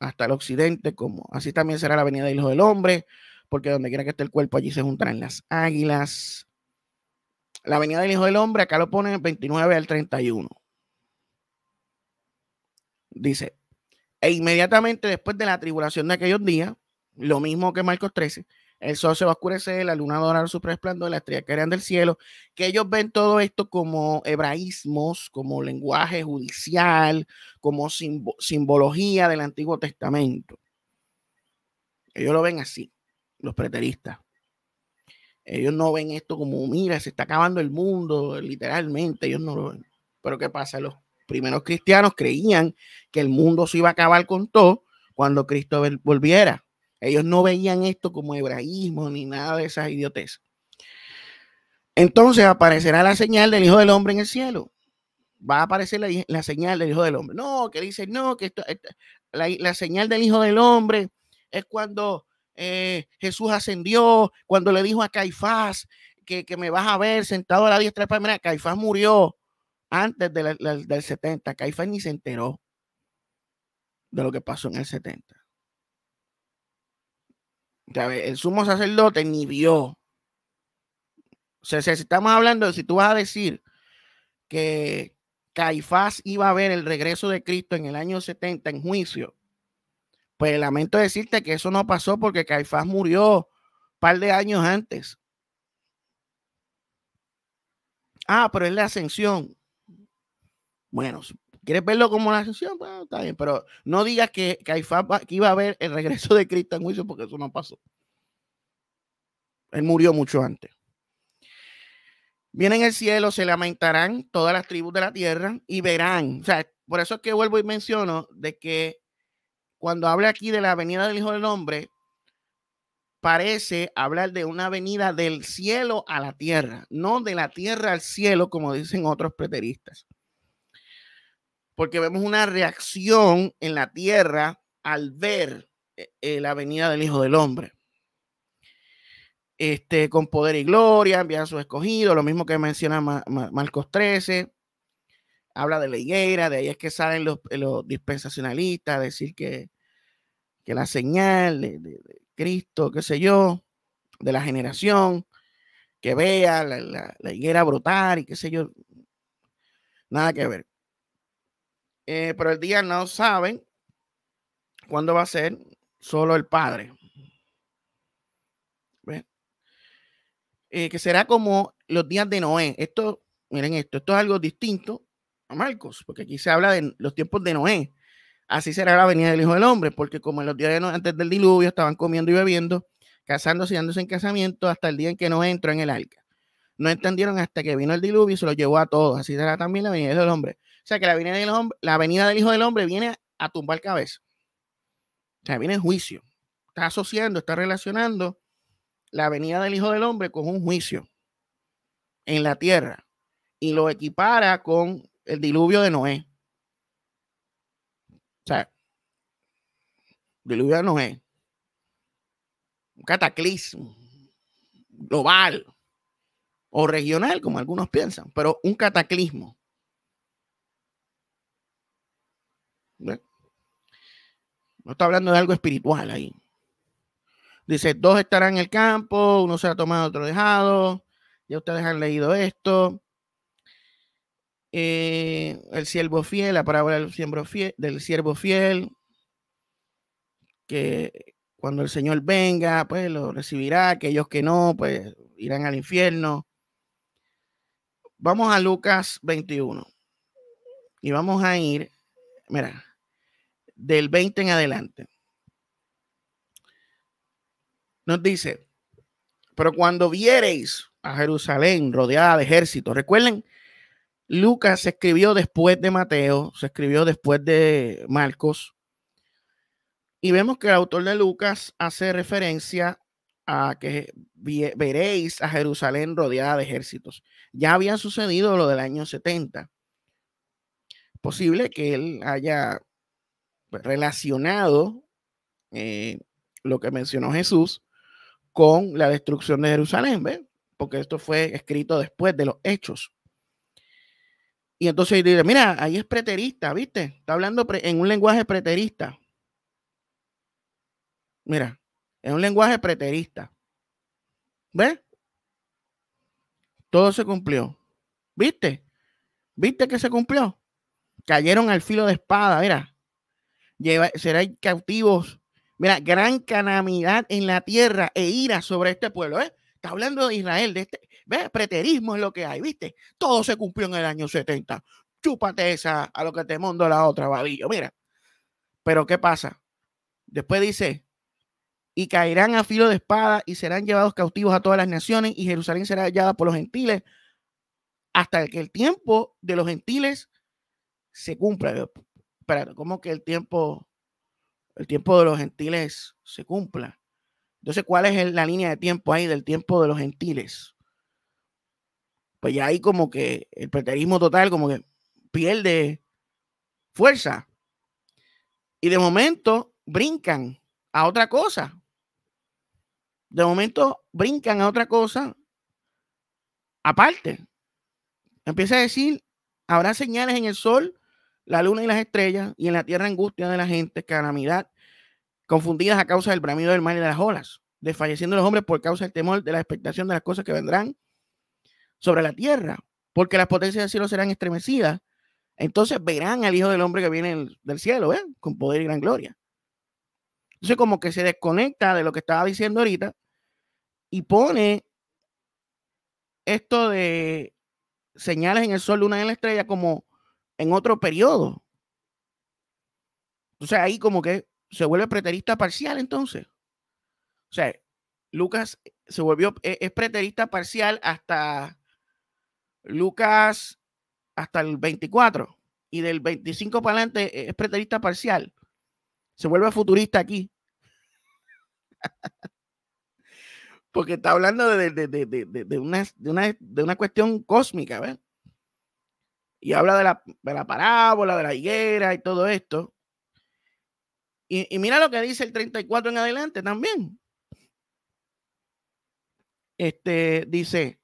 hasta el occidente, como así también será la avenida del Hijo del Hombre, porque donde quiera que esté el cuerpo, allí se juntarán las águilas. La avenida del Hijo del Hombre, acá lo ponen 29 al 31. Dice, e inmediatamente después de la tribulación de aquellos días, lo mismo que Marcos 13, el sol se va a oscurecer, la luna dorada, a la su resplandor, las estrellas del cielo, que ellos ven todo esto como hebraísmos, como lenguaje judicial, como simbología del Antiguo Testamento. Ellos lo ven así, los preteristas. Ellos no ven esto como, mira, se está acabando el mundo, literalmente, ellos no lo ven. Pero ¿qué pasa? Los primeros cristianos creían que el mundo se iba a acabar con todo cuando Cristo volviera. Ellos no veían esto como hebraísmo ni nada de esas idioteces. Entonces aparecerá la señal del Hijo del Hombre en el cielo. Va a aparecer la, señal del Hijo del Hombre. No, que dice? no, que la, señal del Hijo del Hombre es cuando eh, Jesús ascendió, cuando le dijo a Caifás que, me vas a ver sentado a la diestra de Mira, Caifás murió antes del 70. Caifás ni se enteró de lo que pasó en el 70. El sumo sacerdote ni vio. O sea, si estamos hablando de si tú vas a decir que Caifás iba a ver el regreso de Cristo en el año 70 en juicio, pues lamento decirte que eso no pasó porque Caifás murió un par de años antes. Ah, pero es la ascensión. Bueno, ¿Quieres verlo como la sesión? Bueno, pues, está bien, pero no digas que, que, que iba a haber el regreso de Cristo en juicio porque eso no pasó. Él murió mucho antes. Viene en el cielo, se lamentarán todas las tribus de la tierra y verán. O sea, por eso es que vuelvo y menciono de que cuando habla aquí de la venida del Hijo del Hombre, parece hablar de una venida del cielo a la tierra, no de la tierra al cielo, como dicen otros preteristas porque vemos una reacción en la tierra al ver eh, eh, la venida del Hijo del Hombre. Este, con poder y gloria, envía a sus lo mismo que menciona Marcos 13, habla de la higuera, de ahí es que salen los, dispensacionalistas decir que, la señal de, Cristo, qué sé yo, de la generación, que vea la higuera brotar y qué sé yo, nada que ver. Eh, pero el día no saben cuándo va a ser, solo el Padre. ¿Ven? Eh, que será como los días de Noé. Esto, miren esto, esto es algo distinto a Marcos, porque aquí se habla de los tiempos de Noé. Así será la venida del Hijo del Hombre, porque como en los días de Noé, antes del diluvio estaban comiendo y bebiendo, casándose y dándose en casamiento hasta el día en que Noé entró en el arca. No entendieron hasta que vino el diluvio y se lo llevó a todos. Así será también la venida del Hijo del hombre. O sea que la venida del, hombre, del Hijo del Hombre viene a tumbar cabeza. O sea, viene el juicio. Está asociando, está relacionando la venida del Hijo del Hombre con un juicio en la tierra y lo equipara con el diluvio de Noé. O sea, diluvio de Noé. Un cataclismo global o regional, como algunos piensan, pero un cataclismo. No está hablando de algo espiritual ahí. Dice, dos estarán en el campo, uno será tomado, otro dejado. Ya ustedes han leído esto. Eh, el siervo fiel, la palabra del siervo fiel, del siervo fiel, que cuando el Señor venga, pues lo recibirá, aquellos que no, pues irán al infierno. Vamos a Lucas 21 y vamos a ir, mira, del 20 en adelante. Nos dice, pero cuando viereis a Jerusalén rodeada de ejércitos, recuerden, Lucas se escribió después de Mateo, se escribió después de Marcos, y vemos que el autor de Lucas hace referencia a que veréis a Jerusalén rodeada de ejércitos. Ya había sucedido lo del año 70. Posible que él haya relacionado eh, lo que mencionó Jesús con la destrucción de Jerusalén, ¿ves? porque esto fue escrito después de los hechos. Y entonces dice, mira, ahí es preterista, ¿viste? Está hablando en un lenguaje preterista. Mira, en un lenguaje preterista. ¿Ves? Todo se cumplió. ¿Viste? ¿Viste que se cumplió? Cayeron al filo de espada, mira serán cautivos. Mira, gran calamidad en la tierra e ira sobre este pueblo. ¿eh? Está hablando de Israel, de este, ¿ves? Preterismo es lo que hay, ¿viste? Todo se cumplió en el año 70. Chúpate esa a lo que te mando la otra, babillo. Mira. Pero ¿qué pasa? Después dice, y caerán a filo de espada y serán llevados cautivos a todas las naciones y Jerusalén será hallada por los gentiles hasta que el tiempo de los gentiles se cumpla. Espera, ¿cómo que el tiempo, el tiempo de los gentiles se cumpla? Entonces, ¿cuál es la línea de tiempo ahí del tiempo de los gentiles? Pues ya ahí como que el preterismo total como que pierde fuerza. Y de momento brincan a otra cosa. De momento brincan a otra cosa aparte. Empieza a decir, habrá señales en el sol la luna y las estrellas, y en la tierra angustia de la gente, calamidad, confundidas a causa del bramido del mar y de las olas, desfalleciendo los hombres por causa del temor de la expectación de las cosas que vendrán sobre la tierra, porque las potencias del cielo serán estremecidas. Entonces verán al Hijo del Hombre que viene del cielo, ¿eh? con poder y gran gloria. Entonces como que se desconecta de lo que estaba diciendo ahorita y pone esto de señales en el sol, luna y en la estrella como en otro periodo. Entonces ahí como que se vuelve preterista parcial entonces. O sea, Lucas eh, se volvió, eh, es preterista parcial hasta Lucas, hasta el 24. Y del 25 para adelante eh, es preterista parcial. Se vuelve futurista aquí. Porque está hablando de, de, de, una, de una cuestión cósmica, ver y habla de la, de la parábola, de la higuera y todo esto. Y, mira lo que dice el 34 en adelante también. Este dice: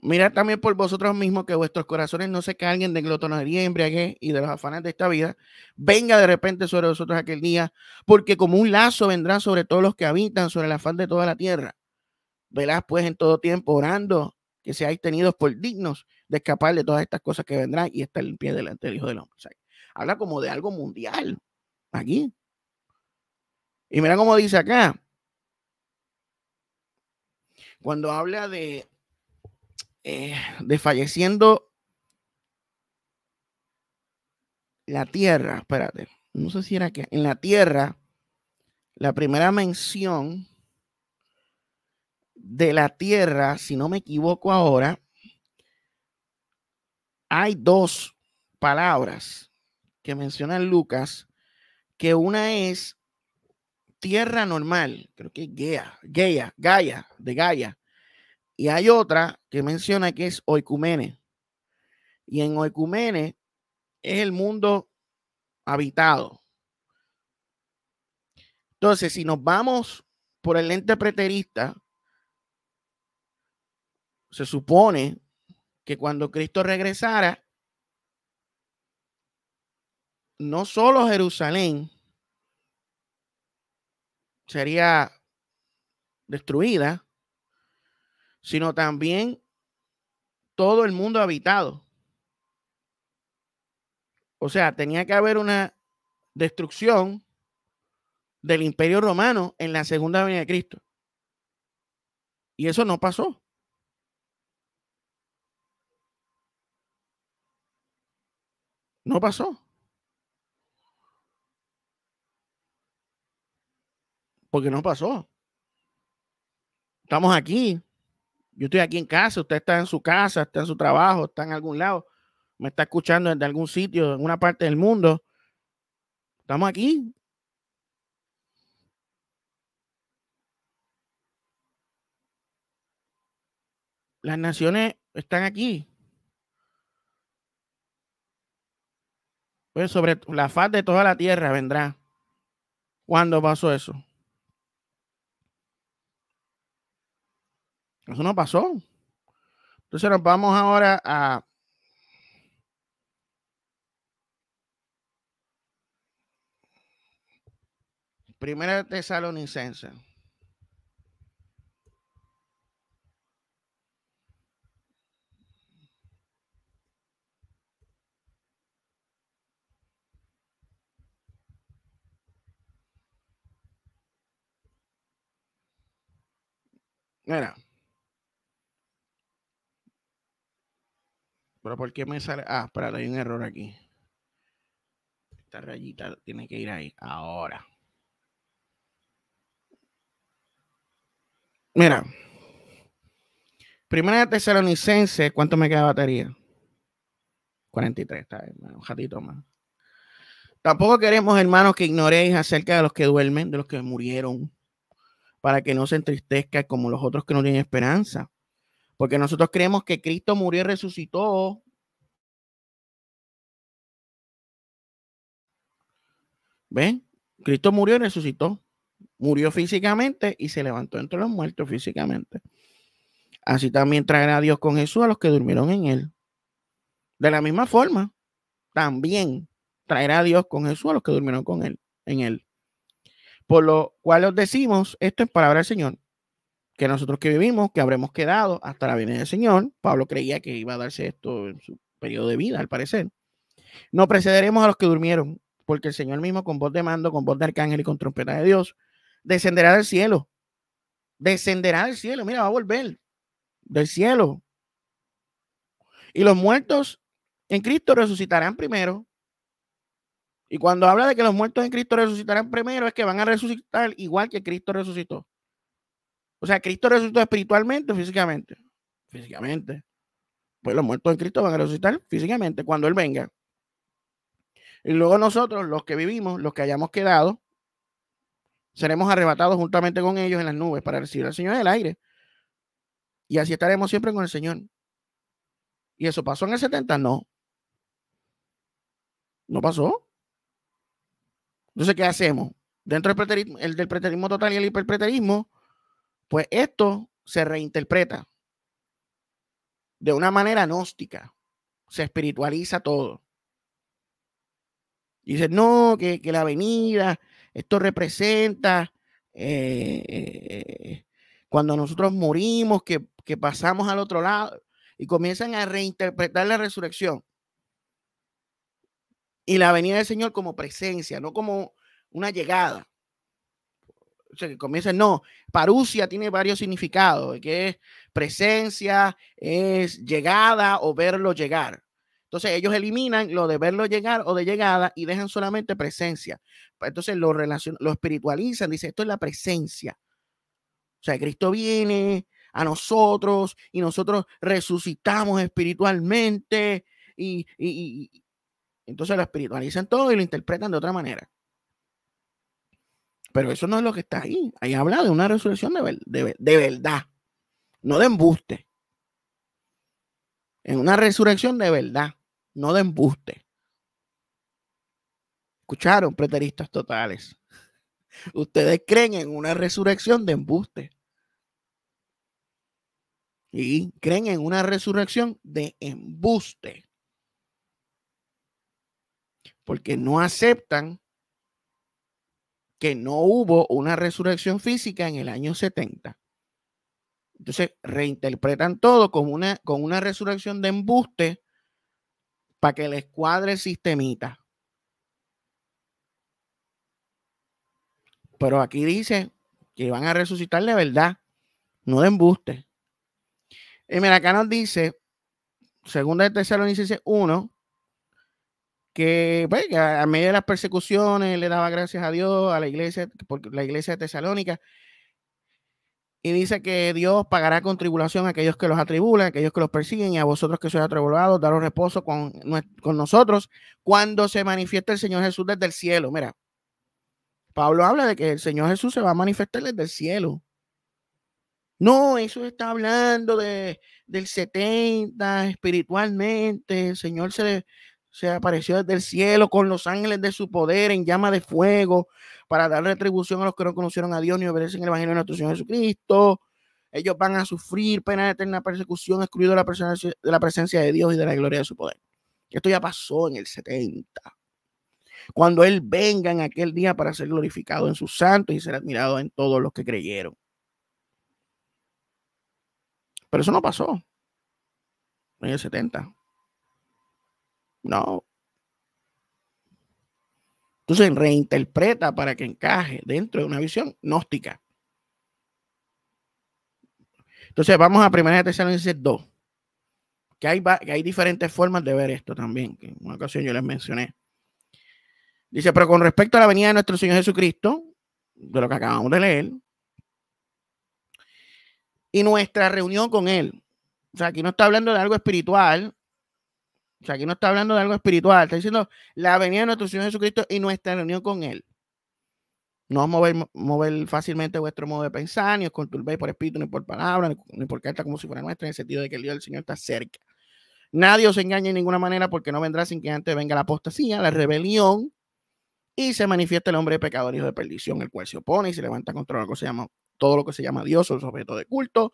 Mirad también por vosotros mismos que vuestros corazones no se carguen de glotonería, embriaguez y de los afanes de esta vida. Venga de repente sobre vosotros aquel día, porque como un lazo vendrá sobre todos los que habitan, sobre el afán de toda la tierra. Verás pues en todo tiempo orando, que seáis tenidos por dignos de escapar de todas estas cosas que vendrán y estar en pie delante del Hijo del Hombre. habla como de algo mundial aquí. Y mira cómo dice acá. Cuando habla de, eh, de falleciendo la tierra, espérate, no sé si era que en la tierra, la primera mención de la tierra, si no me equivoco ahora, hay dos palabras que menciona Lucas, que una es tierra normal, creo que es Gea, Gea, Gaia, de Gaia, y hay otra que menciona que es Oikumene, Y en Oikumene es el mundo habitado. Entonces, si nos vamos por el lente preterista, se supone que cuando Cristo regresara, no solo Jerusalén sería destruida, sino también todo el mundo habitado. O sea, tenía que haber una destrucción del imperio romano en la segunda venida de Cristo. Y eso no pasó. No pasó. Porque no pasó. Estamos aquí. Yo estoy aquí en casa, usted está en su casa, está en su trabajo, está en algún lado, me está escuchando desde algún sitio, en una parte del mundo. Estamos aquí. Las naciones están aquí. Pues sobre la faz de toda la tierra vendrá. ¿Cuándo pasó eso? Eso no pasó. Entonces nos vamos ahora a... Primera tesalonicense. Mira. Pero ¿por qué me sale? Ah, espérate, hay un error aquí. Esta rayita tiene que ir ahí. Ahora. Mira. Primera de Tesalonicense, ¿cuánto me queda batería? 43, está bien, un ratito más. Tampoco queremos, hermanos, que ignoréis acerca de los que duermen, de los que murieron, para que no se entristezca como los otros que no tienen esperanza. Porque nosotros creemos que Cristo murió y resucitó. ¿Ven? Cristo murió y resucitó. Murió físicamente y se levantó entre los muertos físicamente. Así también traerá Dios con Jesús a los que durmieron en él. De la misma forma, también traerá Dios con Jesús a los que durmieron con él, en él. Por lo cual os decimos, esto es palabra del Señor, que nosotros que vivimos, que habremos quedado hasta la venida del Señor, Pablo creía que iba a darse esto en su periodo de vida, al parecer, no precederemos a los que durmieron, porque el Señor mismo con voz de mando, con voz de arcángel y con trompeta de Dios, descenderá del cielo. Descenderá del cielo, mira, va a volver del cielo. Y los muertos en Cristo resucitarán primero. Y cuando habla de que los muertos en Cristo resucitarán primero, es que van a resucitar igual que Cristo resucitó. O sea, Cristo resucitó espiritualmente o físicamente. Físicamente. Pues los muertos en Cristo van a resucitar físicamente cuando Él venga. Y luego nosotros, los que vivimos, los que hayamos quedado, seremos arrebatados juntamente con ellos en las nubes para recibir al Señor en el aire. Y así estaremos siempre con el Señor. ¿Y eso pasó en el 70? No. No pasó. Entonces, ¿qué hacemos? Dentro del preterismo, el del total y el hiperpreterismo, pues esto se reinterpreta de una manera gnóstica. Se espiritualiza todo. Y dice, no, que, que, la venida, esto representa eh, cuando nosotros morimos, que pasamos al otro lado y comienzan a reinterpretar la resurrección y la venida del Señor como presencia, no como una llegada. O sea, que comienza, no, parusia tiene varios significados, que es presencia, es llegada o verlo llegar. Entonces ellos eliminan lo de verlo llegar o de llegada y dejan solamente presencia. Pues, entonces lo, lo espiritualizan, dice, esto es la presencia. O sea, Cristo viene a nosotros y nosotros resucitamos espiritualmente y, y entonces lo espiritualizan todo y lo interpretan de otra manera. Pero eso no es lo que está ahí. Ahí habla de una resurrección de, verdad, no de embuste. En una resurrección de verdad, no de embuste. Escucharon, preteristas totales. Ustedes creen en una resurrección de embuste. Y creen en una resurrección de embuste porque no aceptan que no hubo una resurrección física en el año 70. Entonces reinterpretan todo como una, con una resurrección de embuste para que les cuadre el sistemita. Pero aquí dice que van a resucitar de verdad, no de embuste. Y mira, acá nos dice, segunda de Tesalonicenses 1, pues, que a, a, medio de las persecuciones le daba gracias a Dios, a la iglesia, por la iglesia de Tesalónica, y dice que Dios pagará con tribulación a aquellos que los atribulan, a aquellos que los persiguen, y a vosotros que sois atribulados, daros reposo con, nosotros cuando se manifiesta el Señor Jesús desde el cielo. Mira, Pablo habla de que el Señor Jesús se va a manifestar desde el cielo. No, eso está hablando de, del 70 espiritualmente. El Señor se, se apareció desde el cielo con los ángeles de su poder en llama de fuego para dar retribución a los que no conocieron a Dios ni obedecen el Evangelio de nuestro Señor Jesucristo. Ellos van a sufrir pena de eterna persecución, excluido de la, presencia, de la presencia de Dios y de la gloria de su poder. Esto ya pasó en el 70. Cuando Él venga en aquel día para ser glorificado en sus santos y ser admirado en todos los que creyeron. Pero eso no pasó en el 70. No. Entonces reinterpreta para que encaje dentro de una visión gnóstica. Entonces vamos a 1 Tesalonicenses 2, que hay, que hay diferentes formas de ver esto también, que en una ocasión yo les mencioné. Dice, pero con respecto a la venida de nuestro Señor Jesucristo, de lo que acabamos de leer, y nuestra reunión con Él. O sea, aquí no está hablando de algo espiritual, o sea, aquí no está hablando de algo espiritual, está diciendo la venida de nuestro Señor Jesucristo y nuestra reunión con Él. No mover, mover fácilmente vuestro modo de pensar, ni os conturbéis por espíritu, ni por palabra, ni, por carta como si fuera nuestra, en el sentido de que el Dios del Señor está cerca. Nadie os engaña en ninguna manera, porque no vendrá sin que antes venga la apostasía, la rebelión, y se manifiesta el hombre pecador, hijo de perdición, el cual se opone y se levanta contra algo que se llama, todo lo que se llama Dios o los objetos de culto,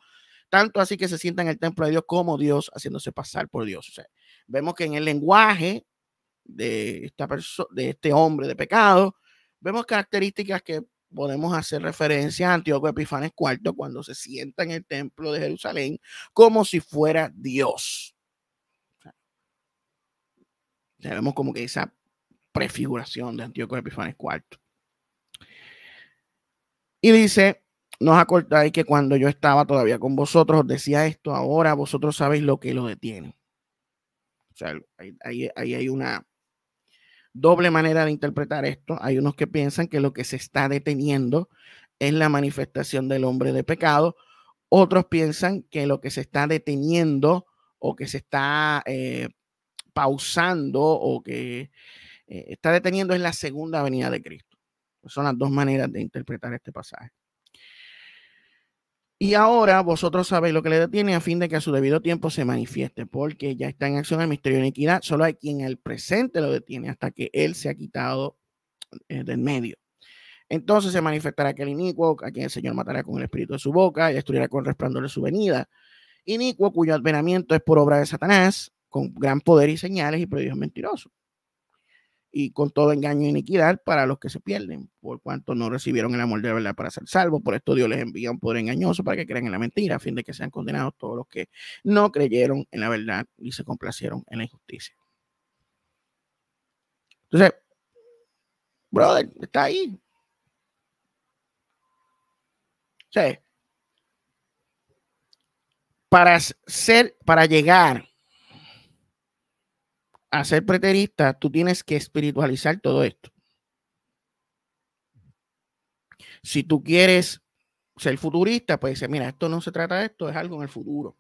tanto así que se sienta en el templo de Dios como Dios, haciéndose pasar por Dios. O sea, Vemos que en el lenguaje de, esta de este hombre de pecado, vemos características que podemos hacer referencia a Antíoco Epifanes IV cuando se sienta en el templo de Jerusalén como si fuera Dios. vemos como que esa prefiguración de Antíoco Epifanes IV. Y dice, nos acordáis que cuando yo estaba todavía con vosotros, decía esto, ahora vosotros sabéis lo que lo detiene. O sea, ahí, hay una doble manera de interpretar esto. Hay unos que piensan que lo que se está deteniendo es la manifestación del hombre de pecado. Otros piensan que lo que se está deteniendo o que se está eh, pausando o que eh, está deteniendo es la segunda venida de Cristo. son las dos maneras de interpretar este pasaje. Y ahora vosotros sabéis lo que le detiene a fin de que a su debido tiempo se manifieste, porque ya está en acción el misterio de iniquidad. Solo hay quien el presente lo detiene hasta que él se ha quitado eh, del medio. Entonces se manifestará aquel inicuo a quien el Señor matará con el espíritu de su boca y destruirá con resplandor de su venida. Inicuo cuyo advenimiento es por obra de Satanás, con gran poder y señales y prodigios mentirosos y con todo engaño y e iniquidad para los que se pierden, por cuanto no recibieron el amor de la verdad para ser salvos. Por esto Dios les envía un poder engañoso para que crean en la mentira, a fin de que sean condenados todos los que no creyeron en la verdad y se complacieron en la injusticia. Entonces, brother, está ahí. Sí. Para ser, para llegar a ser preterista, tú tienes que espiritualizar todo esto. Si tú quieres ser futurista, pues dice, mira, esto no se trata de esto, es algo en el futuro.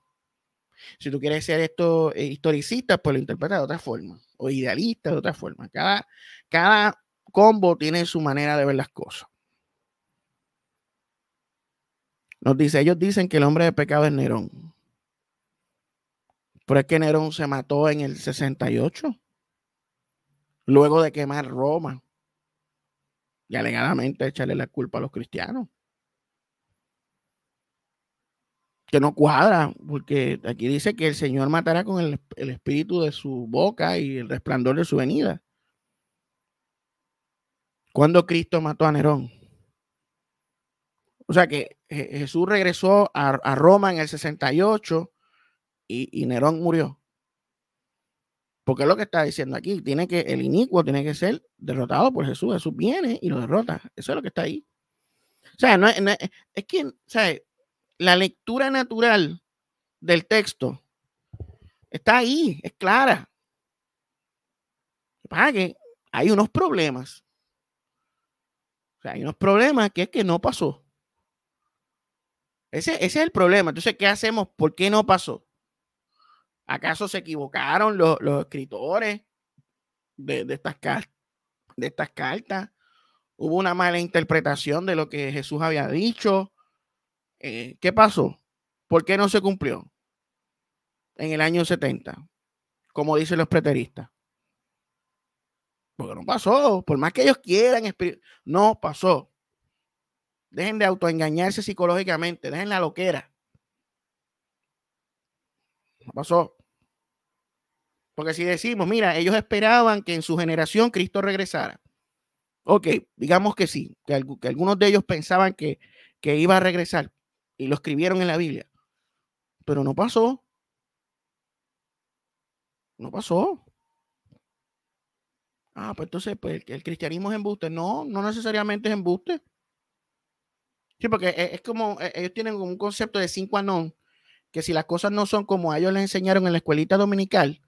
Si tú quieres ser esto eh, historicista, pues lo interpreta de otra forma, o idealista de otra forma. Cada, cada combo tiene su manera de ver las cosas. Nos dice, ellos dicen que el hombre de pecado es Nerón. Pero es que Nerón se mató en el 68, luego de quemar Roma y alegadamente echarle la culpa a los cristianos. Que no cuadra, porque aquí dice que el Señor matará con el, espíritu de su boca y el resplandor de su venida. Cuando Cristo mató a Nerón? O sea que Jesús regresó a, a Roma en el 68 y, Nerón murió. Porque es lo que está diciendo aquí. Tiene que, el inicuo tiene que ser derrotado por Jesús. Jesús viene y lo derrota. Eso es lo que está ahí. O sea, no, es que, ¿sabes? La lectura natural del texto está ahí, es clara. que hay unos problemas. hay unos problemas que es que no pasó. Ese, ese, es el problema. Entonces, ¿qué hacemos? ¿Por qué no pasó? ¿Acaso se equivocaron los, escritores de, estas cartas? ¿Hubo una mala interpretación de lo que Jesús había dicho? Eh, ¿Qué pasó? ¿Por qué no se cumplió en el año 70? Como dicen los preteristas. Porque no pasó. Por más que ellos quieran, no pasó. Dejen de autoengañarse psicológicamente, dejen la loquera pasó. Porque si decimos, mira, ellos esperaban que en su generación Cristo regresara. Ok, digamos que sí, que, algunos de ellos pensaban que, que iba a regresar y lo escribieron en la Biblia. Pero no pasó. No pasó. Ah, pues entonces pues, el, cristianismo es embuste. No, no necesariamente es embuste. Sí, porque e, es, como, e, ellos tienen un concepto de cinco anón, que si las cosas no son como a ellos les enseñaron en la escuelita dominical,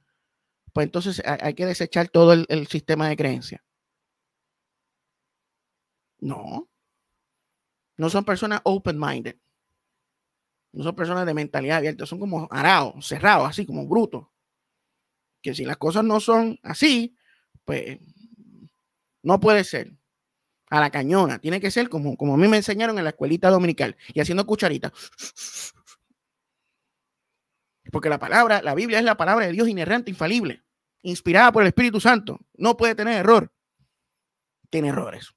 pues entonces hay que desechar todo el, sistema de creencia. No. No son personas open-minded. No son personas de mentalidad abierta. Son como arados, cerrados, así como brutos. Que si las cosas no son así, pues no puede ser. A la cañona. Tiene que ser como, como a mí me enseñaron en la escuelita dominical. Y haciendo cucharitas porque la palabra, la Biblia es la palabra de Dios inerrante, infalible, inspirada por el Espíritu Santo. No puede tener error. Tiene errores.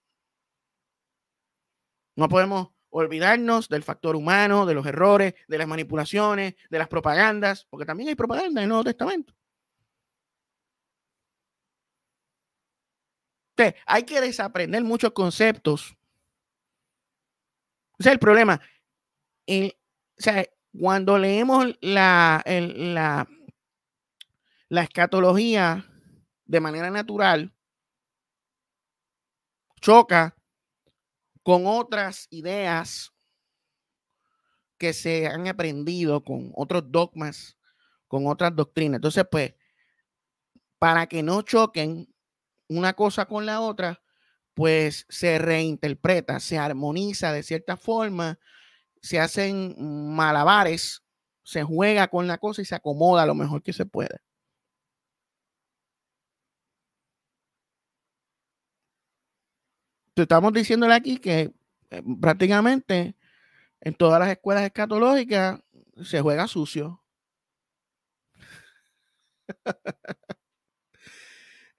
No podemos olvidarnos del factor humano, de los errores, de las manipulaciones, de las propagandas, porque también hay propaganda en el Nuevo Testamento. Entonces, hay que desaprender muchos conceptos. o sea, el problema. o sea, cuando leemos la, la escatología de manera natural, choca con otras ideas que se han aprendido, con otros dogmas, con otras doctrinas. Entonces, pues, para que no choquen una cosa con la otra, pues se reinterpreta, se armoniza de cierta forma se hacen malabares, se juega con la cosa y se acomoda lo mejor que se puede. Estamos diciéndole aquí que eh, prácticamente en todas las escuelas escatológicas se juega sucio.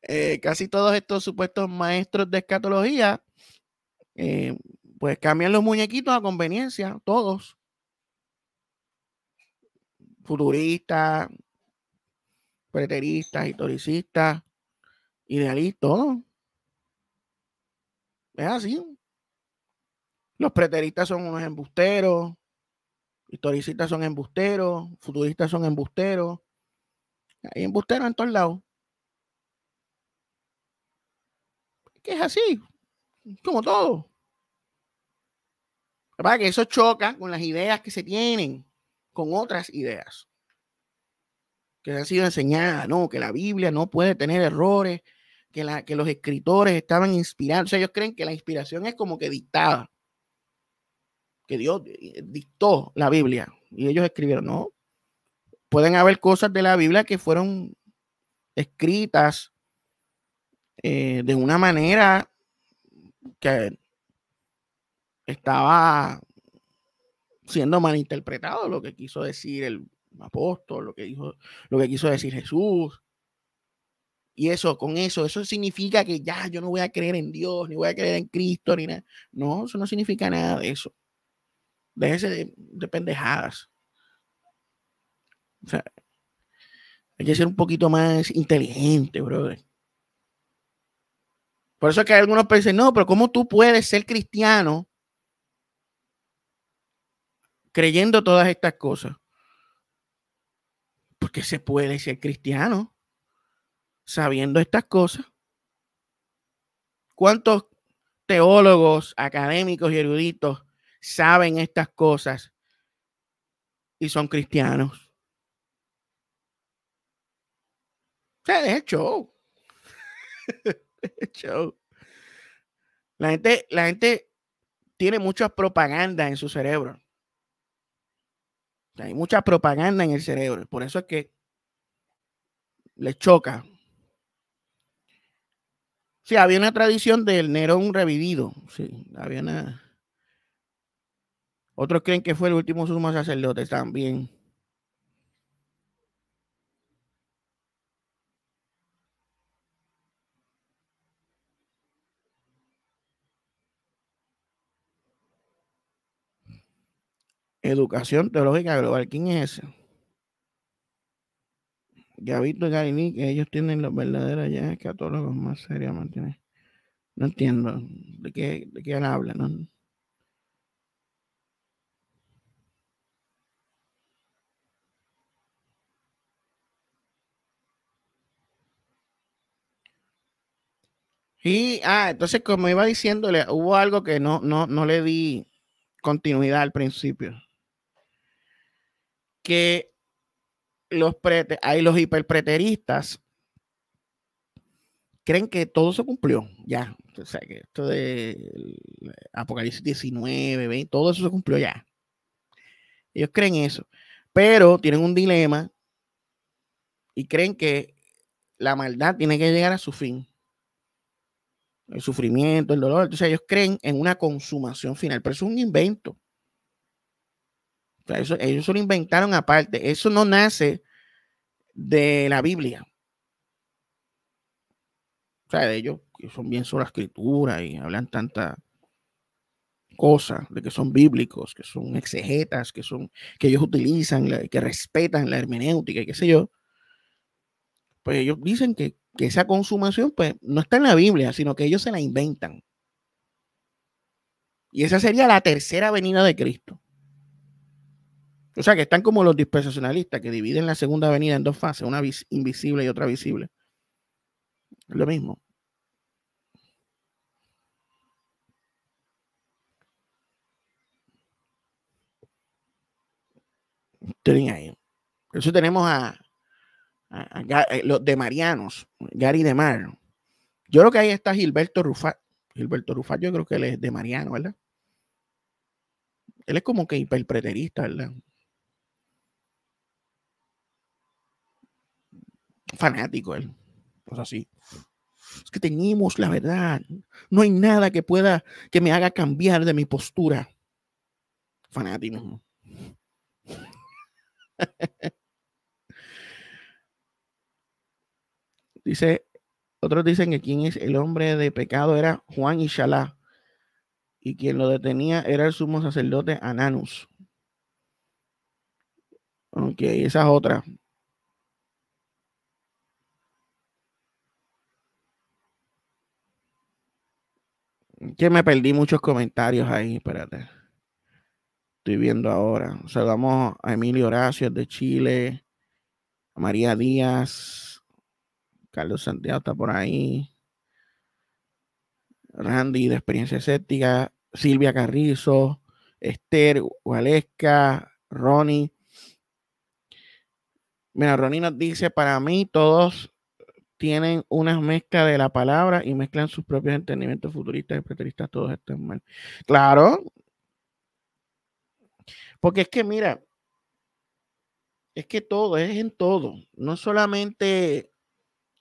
Eh, casi todos estos supuestos maestros de escatología eh, pues cambian los muñequitos a conveniencia, todos. Futuristas, preteristas, historicistas, idealistas, Es así. Los preteristas son unos embusteros, historicistas son embusteros, futuristas son embusteros. Hay embusteros en todos lados. Que es así, como todo para que eso choca con las ideas que se tienen, con otras ideas que han sido enseñadas, no, que la Biblia no puede tener errores, que, la, que los escritores estaban inspirados. O sea, ellos creen que la inspiración es como que dictaba, que Dios eh, dictó la Biblia y ellos escribieron, no. Pueden haber cosas de la Biblia que fueron escritas eh, de una manera que estaba siendo malinterpretado lo que quiso decir el apóstol, lo que dijo, lo que quiso decir Jesús. Y eso, con eso, eso significa que ya yo no voy a creer en Dios, ni voy a creer en Cristo, ni nada. No, eso no significa nada de eso. Déjese de, pendejadas. hay que ser un poquito más inteligente, brother. Por eso es que algunos piensan, no, pero ¿cómo tú puedes ser cristiano creyendo todas estas cosas? Porque se puede ser cristiano sabiendo estas cosas. ¿Cuántos teólogos, académicos y eruditos saben estas cosas y son cristianos? Se el hecho. show. La gente, la gente tiene mucha propaganda en su cerebro. Hay mucha propaganda en el cerebro. Por eso es que les choca. Sí, había una tradición del Nerón revivido. Sí, había una. Otros creen que fue el último sumo sacerdote también. Educación Teológica Global. ¿Quién es ese? Gavito visto que ellos tienen los verdaderos ya católogos más serios. Mantiene. No entiendo de qué, de qué habla, Y, ah, entonces como iba diciéndole, hubo algo que no, no, no le di continuidad al principio que los hay los hiperpreteristas creen que todo se cumplió, ya. esto de Apocalipsis 19, todo eso se cumplió ya. Ellos creen eso, pero tienen un dilema y creen que la maldad tiene que llegar a su fin. El sufrimiento, el dolor. Entonces ellos creen en una consumación final, pero es un invento ellos lo inventaron aparte. Eso no nace de la Biblia. O sea, de ellos son bien sobre la escritura y hablan tanta cosas de que son bíblicos, que son exegetas, que son que ellos utilizan, que respetan la hermenéutica y qué sé yo. Pues ellos dicen que, que esa consumación pues no está en la Biblia, sino que ellos se la inventan. Y esa sería la tercera venida de Cristo. O sea, que están como los dispensacionalistas que dividen la segunda avenida en dos fases, una invisible y otra visible. lo mismo. Ahí. Eso tenemos a, eh, los de Marianos, Gary de Mar. Yo creo que ahí está Gilberto Rufat. Gilberto Rufat, yo creo que él es de Mariano, ¿verdad? Él es como que hiperpreterista, ¿verdad? fanático él. Pues así. Es que tenemos la verdad. No hay nada que pueda, que me haga cambiar de mi postura. Fanático. Dice, otros dicen que quien es el hombre de pecado era Juan y y quien lo detenía era el sumo sacerdote Ananus. Ok, esa es otra. Que me perdí muchos comentarios ahí, espérate. Estoy viendo ahora. Saludamos a Emilio Horacio de Chile, a María Díaz, Carlos Santiago está por ahí, Randy de Experiencia Escéptica, Silvia Carrizo, Esther Waleska, Ronnie. Mira, Ronnie nos dice, para mí todos tienen una mezcla de la palabra y mezclan sus propios entendimientos futuristas y preteristas, todos están mal. Claro. Porque es que, mira, es que todo, es en todo, no solamente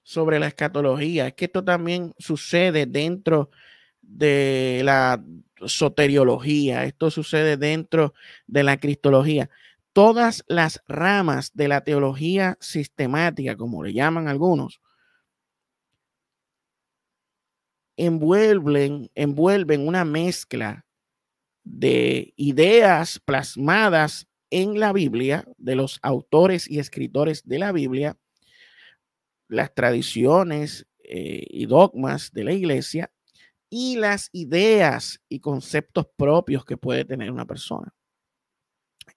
sobre la escatología, es que esto también sucede dentro de la soteriología, esto sucede dentro de la cristología. Todas las ramas de la teología sistemática, como le llaman algunos, envuelven, envuelven una mezcla de ideas plasmadas en la Biblia, de los autores y escritores de la Biblia, las tradiciones eh, y dogmas de la iglesia y las ideas y conceptos propios que puede tener una persona,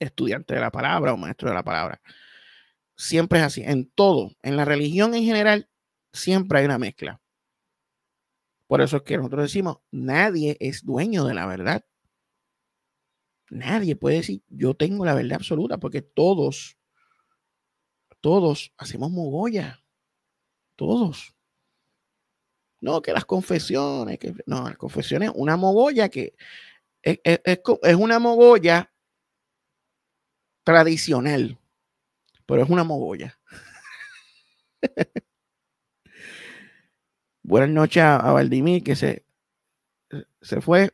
estudiante de la palabra o maestro de la palabra. Siempre es así, en todo, en la religión en general, siempre hay una mezcla. Por eso es que nosotros decimos, nadie es dueño de la verdad. Nadie puede decir, yo tengo la verdad absoluta, porque todos, todos hacemos mogolla. Todos. No, que las confesiones, que, no, las confesiones, una mogolla que es, es una mogolla tradicional, pero es una mogolla. buenas noches a, Valdimir, que se, se fue.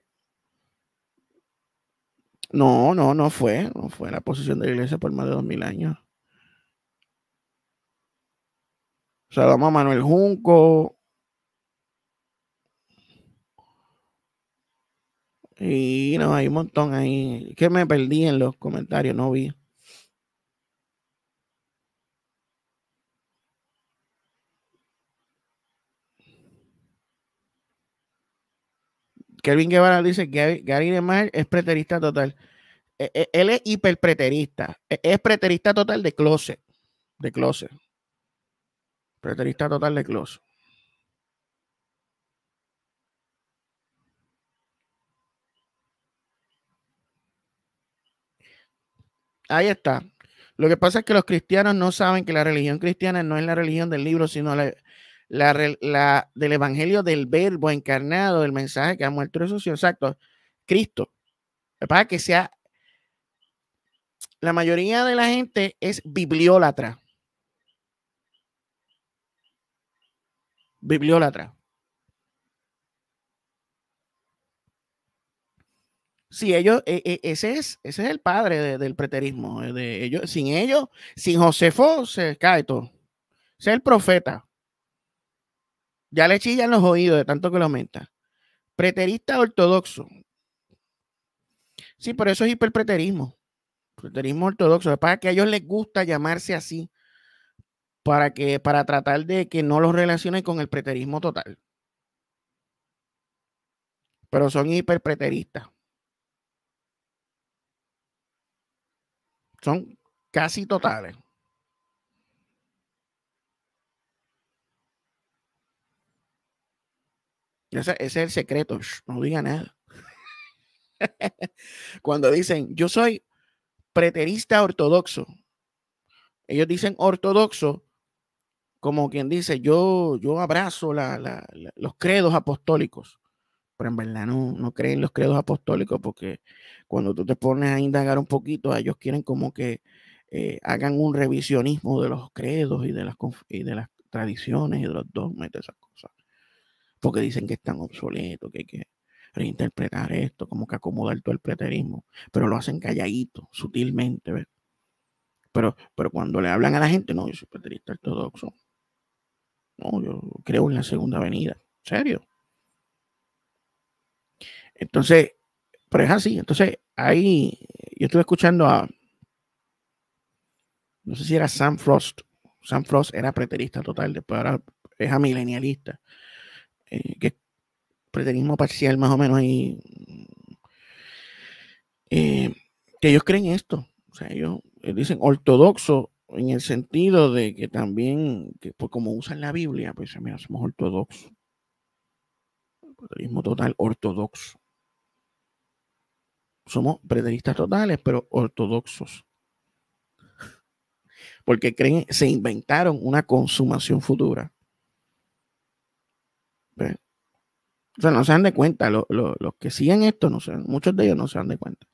No, no, no fue. No fue la posición de la iglesia por más de dos mil años. Saludamos a Manuel Junco. Y no, hay un montón ahí. Que me perdí en los comentarios, no vi. Kevin Guevara dice que Gary Demar es preterista total. E, e, él es hiperpreterista. E, es preterista total de closet. De closet. Preterista total de closet. Ahí está. Lo que pasa es que los cristianos no saben que la religión cristiana no es la religión del libro, sino la, la, del evangelio del verbo encarnado, del mensaje que ha muerto eso sí, exacto, Cristo. Para que sea, la mayoría de la gente es bibliólatra. Bibliólatra. Sí, ellos, e, e, ese es, ese es el padre del preterismo. Eh, de ellos, sin ellos, sin Josefo se cae todo. Ese el profeta. Ya le chillan los oídos de tanto que lo aumenta. Preterista ortodoxo. Sí, pero eso es hiperpreterismo. Preterismo ortodoxo. Es para que a ellos les gusta llamarse así para, que, para tratar de que no los relacionen con el preterismo total. Pero son hiperpreteristas. Son casi totales. Ese, es el secreto, no diga nada. Cuando dicen, yo soy preterista ortodoxo, ellos dicen ortodoxo como quien dice, yo, yo abrazo los credos apostólicos, pero en verdad no, creen los credos apostólicos porque cuando tú te pones a indagar un poquito, ellos quieren como que eh, hagan un revisionismo de los credos y de las, y de las tradiciones y de los dogmas de esas cosas porque dicen que es tan obsoleto que hay que reinterpretar esto, como que acomodar todo el preterismo, pero lo hacen calladito, sutilmente, Pero, pero cuando le hablan a la gente, no, yo soy preterista ortodoxo. No, yo creo en la segunda venida. serio? Entonces, pero es así. Entonces, ahí yo estuve escuchando a, no sé si era Sam Frost. Sam Frost era preterista total, después ahora es amilenialista. Eh, que es preterismo parcial más o menos y eh, que ellos creen esto. O sea, ellos dicen ortodoxo en el sentido de que también, que, pues como usan la Biblia, pues mira, somos ortodoxos. Preterismo total, ortodoxo. Somos preteristas totales, pero ortodoxos. Porque creen, se inventaron una consumación futura O sea, no se dan de cuenta. Los, que siguen esto, no muchos de ellos no se dan de cuenta.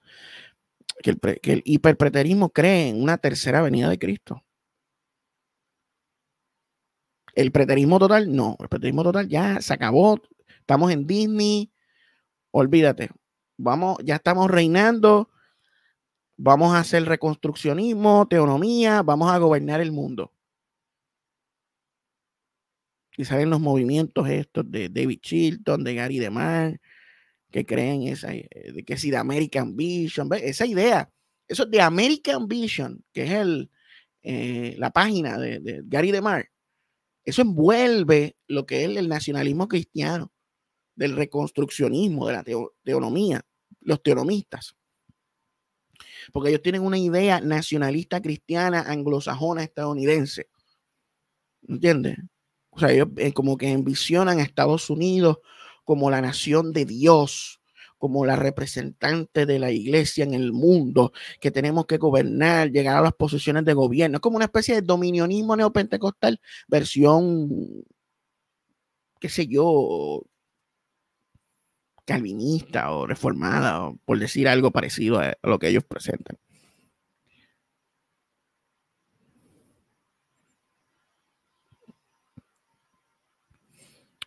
Que el, que el hiperpreterismo cree en una tercera venida de Cristo. El preterismo total, no. El preterismo total ya se acabó. Estamos en Disney. Olvídate. Vamos, ya estamos reinando. Vamos a hacer reconstruccionismo, teonomía. Vamos a gobernar el mundo y saben los movimientos estos de David Chilton, de Gary DeMar, que creen esa, eh, de que si de American Vision, esa idea, eso de American Vision, que es el, eh, la página de, de Gary DeMar, eso envuelve lo que es el nacionalismo cristiano, del reconstruccionismo, de la teonomía, los teonomistas. Porque ellos tienen una idea nacionalista cristiana anglosajona estadounidense. ¿Entiendes? O sea, ellos eh, como que envisionan a Estados Unidos como la nación de Dios, como la representante de la iglesia en el mundo, que tenemos que gobernar, llegar a las posiciones de gobierno. Es como una especie de dominionismo neopentecostal, versión, qué sé yo, calvinista o reformada, por decir algo parecido a lo que ellos presentan.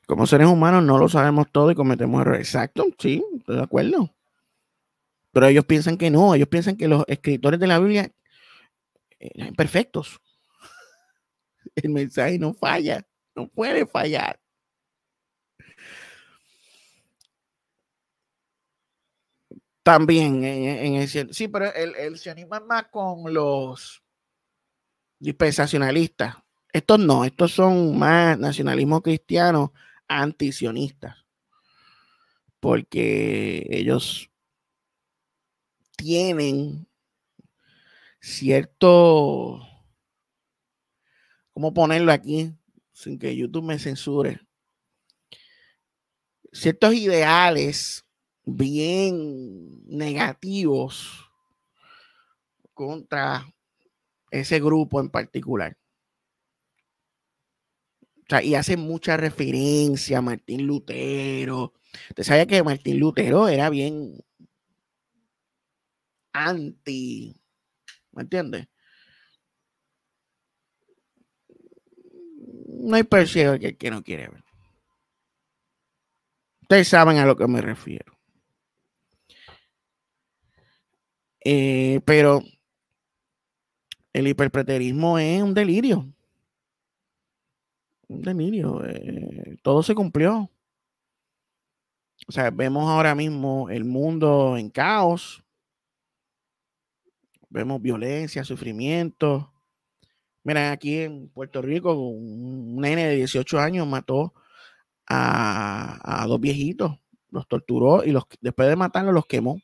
Como seres humanos no lo sabemos todo y cometemos errores. Exacto, sí, de acuerdo. Pero ellos piensan que no, ellos piensan que los escritores de la Biblia eran perfectos. El mensaje no falla, no puede fallar. También en, sí, pero él, él se anima más con los dispensacionalistas. Estos no, estos son más nacionalismo cristiano antisionistas, porque ellos tienen cierto, ¿cómo ponerlo aquí? Sin que YouTube me censure. Ciertos ideales bien negativos contra ese grupo en particular sea, y hace mucha referencia a Martín Lutero. Usted sabía que Martín Lutero era bien anti, ¿me entiendes? No hay perseo que, no quiere ver. Ustedes saben a lo que me refiero. Eh, pero el hiperpreterismo es un delirio un eh, todo se cumplió. O sea, vemos ahora mismo el mundo en caos, vemos violencia, sufrimiento. Mira, aquí en Puerto Rico, un nene de 18 años mató a, dos viejitos, los torturó y los, después de matarlos los quemó.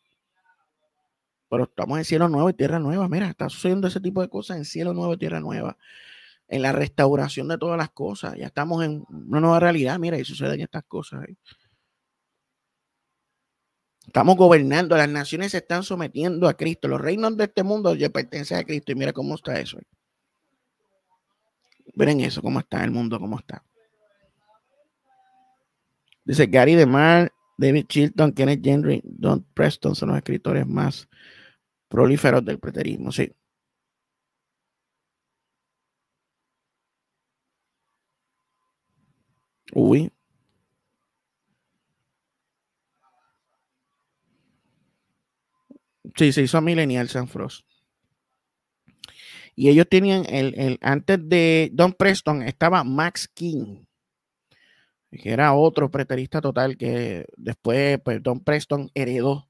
Pero estamos en cielo nuevo y tierra nueva. Mira, está sucediendo ese tipo de cosas en cielo nuevo y tierra nueva en la restauración de todas las cosas. Ya estamos en una nueva realidad, mira, y suceden estas cosas. ¿eh? Estamos gobernando, las naciones se están sometiendo a Cristo, los reinos de este mundo ya pertenecen a Cristo y mira cómo está eso. ¿eh? Miren eso, cómo está el mundo, cómo está. Dice Gary DeMar, David Chilton, Kenneth Henry, Don Preston son los escritores más prolíferos del preterismo, sí. Uy. Sí, se hizo a Millennial San Frost. Y ellos tenían el, el, antes de Don Preston estaba Max King, que era otro preterista total que después pues, Don Preston heredó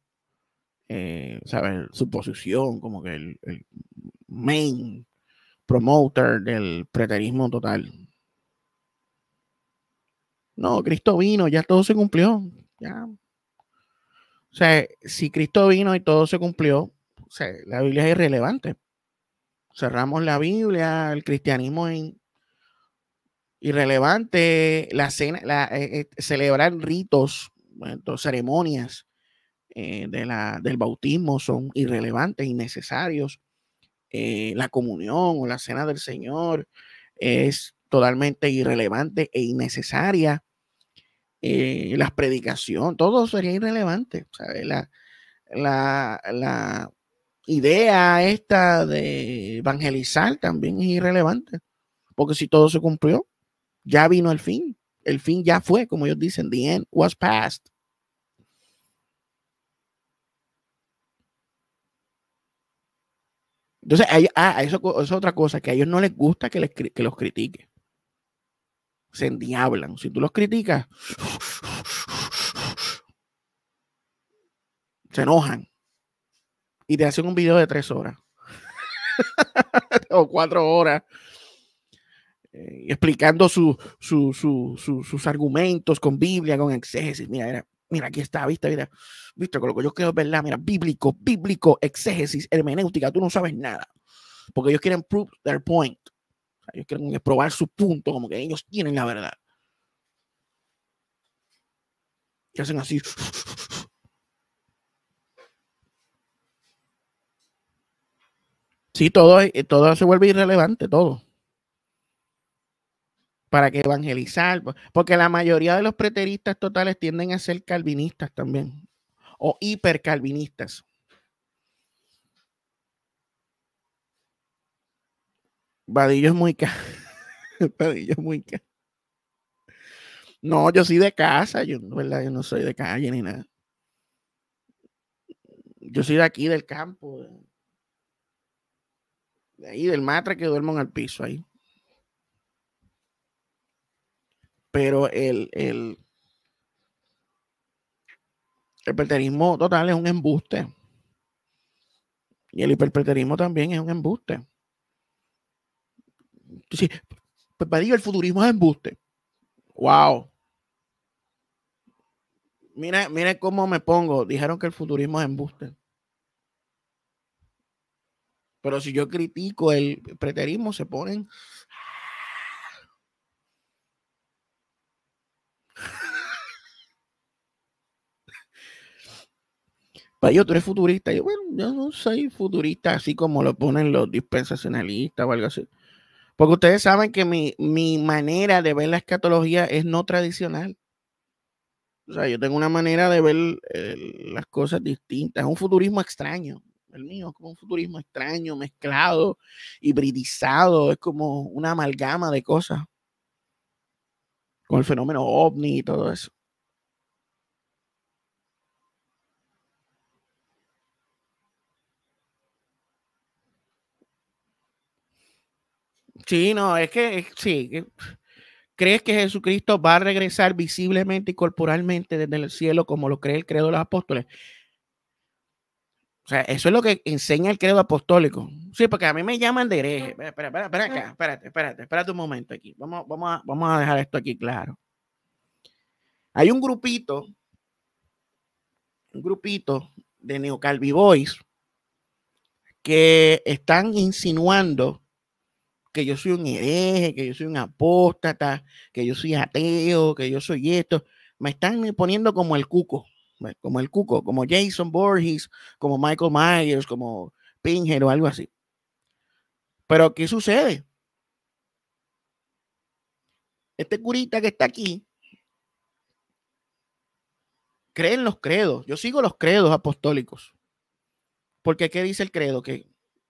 eh, su posición como que el, el main promoter del preterismo total. No, Cristo vino, ya todo se cumplió. O sea, si Cristo vino y todo se cumplió, la Biblia es irrelevante. Cerramos la Biblia, el cristianismo es irrelevante, la cena, la, eh, eh, celebrar ritos, ceremonias eh, de la, del bautismo son irrelevantes, innecesarios. la comunión o la cena del Señor es totalmente irrelevante e innecesaria. Eh, las predicaciones, todo sería irrelevante. La, idea esta de evangelizar también es irrelevante, porque si todo se cumplió, ya vino el fin. El fin ya fue, como ellos dicen, the end was past. Entonces, ah, eso es otra cosa, que a ellos no les gusta que, les, que los critique se endiablan. Si tú los criticas, se enojan y te hacen un video de tres horas o cuatro horas eh, explicando sus argumentos con Biblia, con exégesis. Mira, mira, aquí está, viste, mira, viste, con lo que yo creo verdad, mira, bíblico, bíblico, exégesis, hermenéutica, tú no sabes nada, porque ellos quieren prove their point ellos quieren probar su punto, como que ellos tienen la verdad. y hacen así. Sí, todo, eh, todo se vuelve irrelevante, todo. Para que evangelizar, porque la mayoría de los preteristas totales tienden a ser calvinistas también, o hipercalvinistas. Vadillo es muy caro. Vadillo es muy caro. No, yo soy de casa, yo, ¿verdad? no soy de calle ni nada. Yo soy de aquí, del campo. De ahí, del matre que duermo en el piso ahí. Pero el, el, el total es un embuste. Y el hiperpreterismo también es un embuste. Sí, pues, el futurismo es embuste. ¡Wow! Mira, mira cómo me pongo. Dijeron que el futurismo es embuste. Pero si yo critico el preterismo, se ponen. para ellos tú eres futurista. Yo, bueno, yo no soy futurista así como lo ponen los dispensacionalistas o algo así. Porque ustedes saben que mi, manera de ver la escatología es no tradicional. O sea, yo tengo una manera de ver eh, las cosas distintas. Es un futurismo extraño. El mío es como un futurismo extraño, mezclado, hibridizado. Es como una amalgama de cosas. Con el fenómeno ovni y todo eso. Sí, no, es que sí. ¿Crees que Jesucristo va a regresar visiblemente y corporalmente desde el cielo como lo cree el credo de los apóstoles? O sea, eso es lo que enseña el credo apostólico. Sí, porque a mí me llaman de hereje. Espera, espera, espera, acá, ah. espérate, espérate, espérate un momento aquí. Vamos, vamos, a, vamos a dejar esto aquí claro. Hay un grupito, un grupito de neocalvivois que están insinuando que yo soy un hereje, que yo soy un apóstata, que yo soy ateo, que yo soy esto. Me están poniendo como el cuco, como el cuco, como Jason Borges, como Michael Myers, como Pinger o algo así. Pero, ¿qué sucede? Este curita que está aquí cree en los credos. Yo sigo los credos apostólicos. Porque, ¿qué dice el credo? Que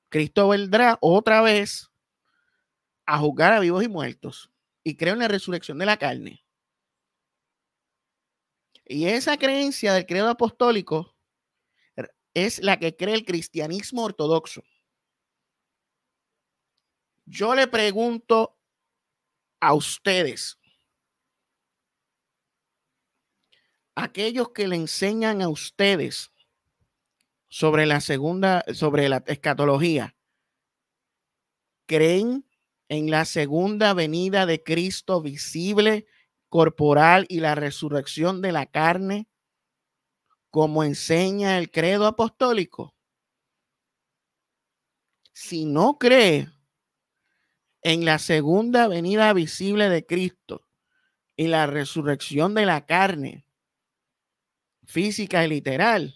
Cristo vendrá otra vez a juzgar a vivos y muertos y creo en la resurrección de la carne. Y esa creencia del credo apostólico es la que cree el cristianismo ortodoxo. Yo le pregunto a ustedes, aquellos que le enseñan a ustedes sobre la segunda, sobre la escatología, ¿creen en la segunda venida de Cristo visible, corporal y la resurrección de la carne, como enseña el credo apostólico? Si no cree en la segunda venida visible de Cristo y la resurrección de la carne, física y literal,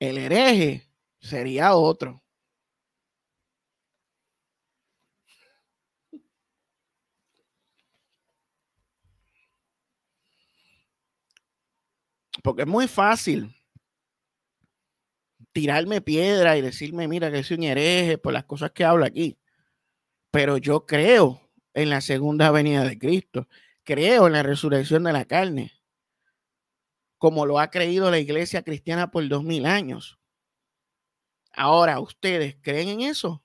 el hereje sería otro. Porque es muy fácil tirarme piedra y decirme, mira, que soy un hereje por las cosas que hablo aquí. Pero yo creo en la segunda venida de Cristo. Creo en la resurrección de la carne, como lo ha creído la iglesia cristiana por dos mil años. Ahora, ¿ustedes creen en eso?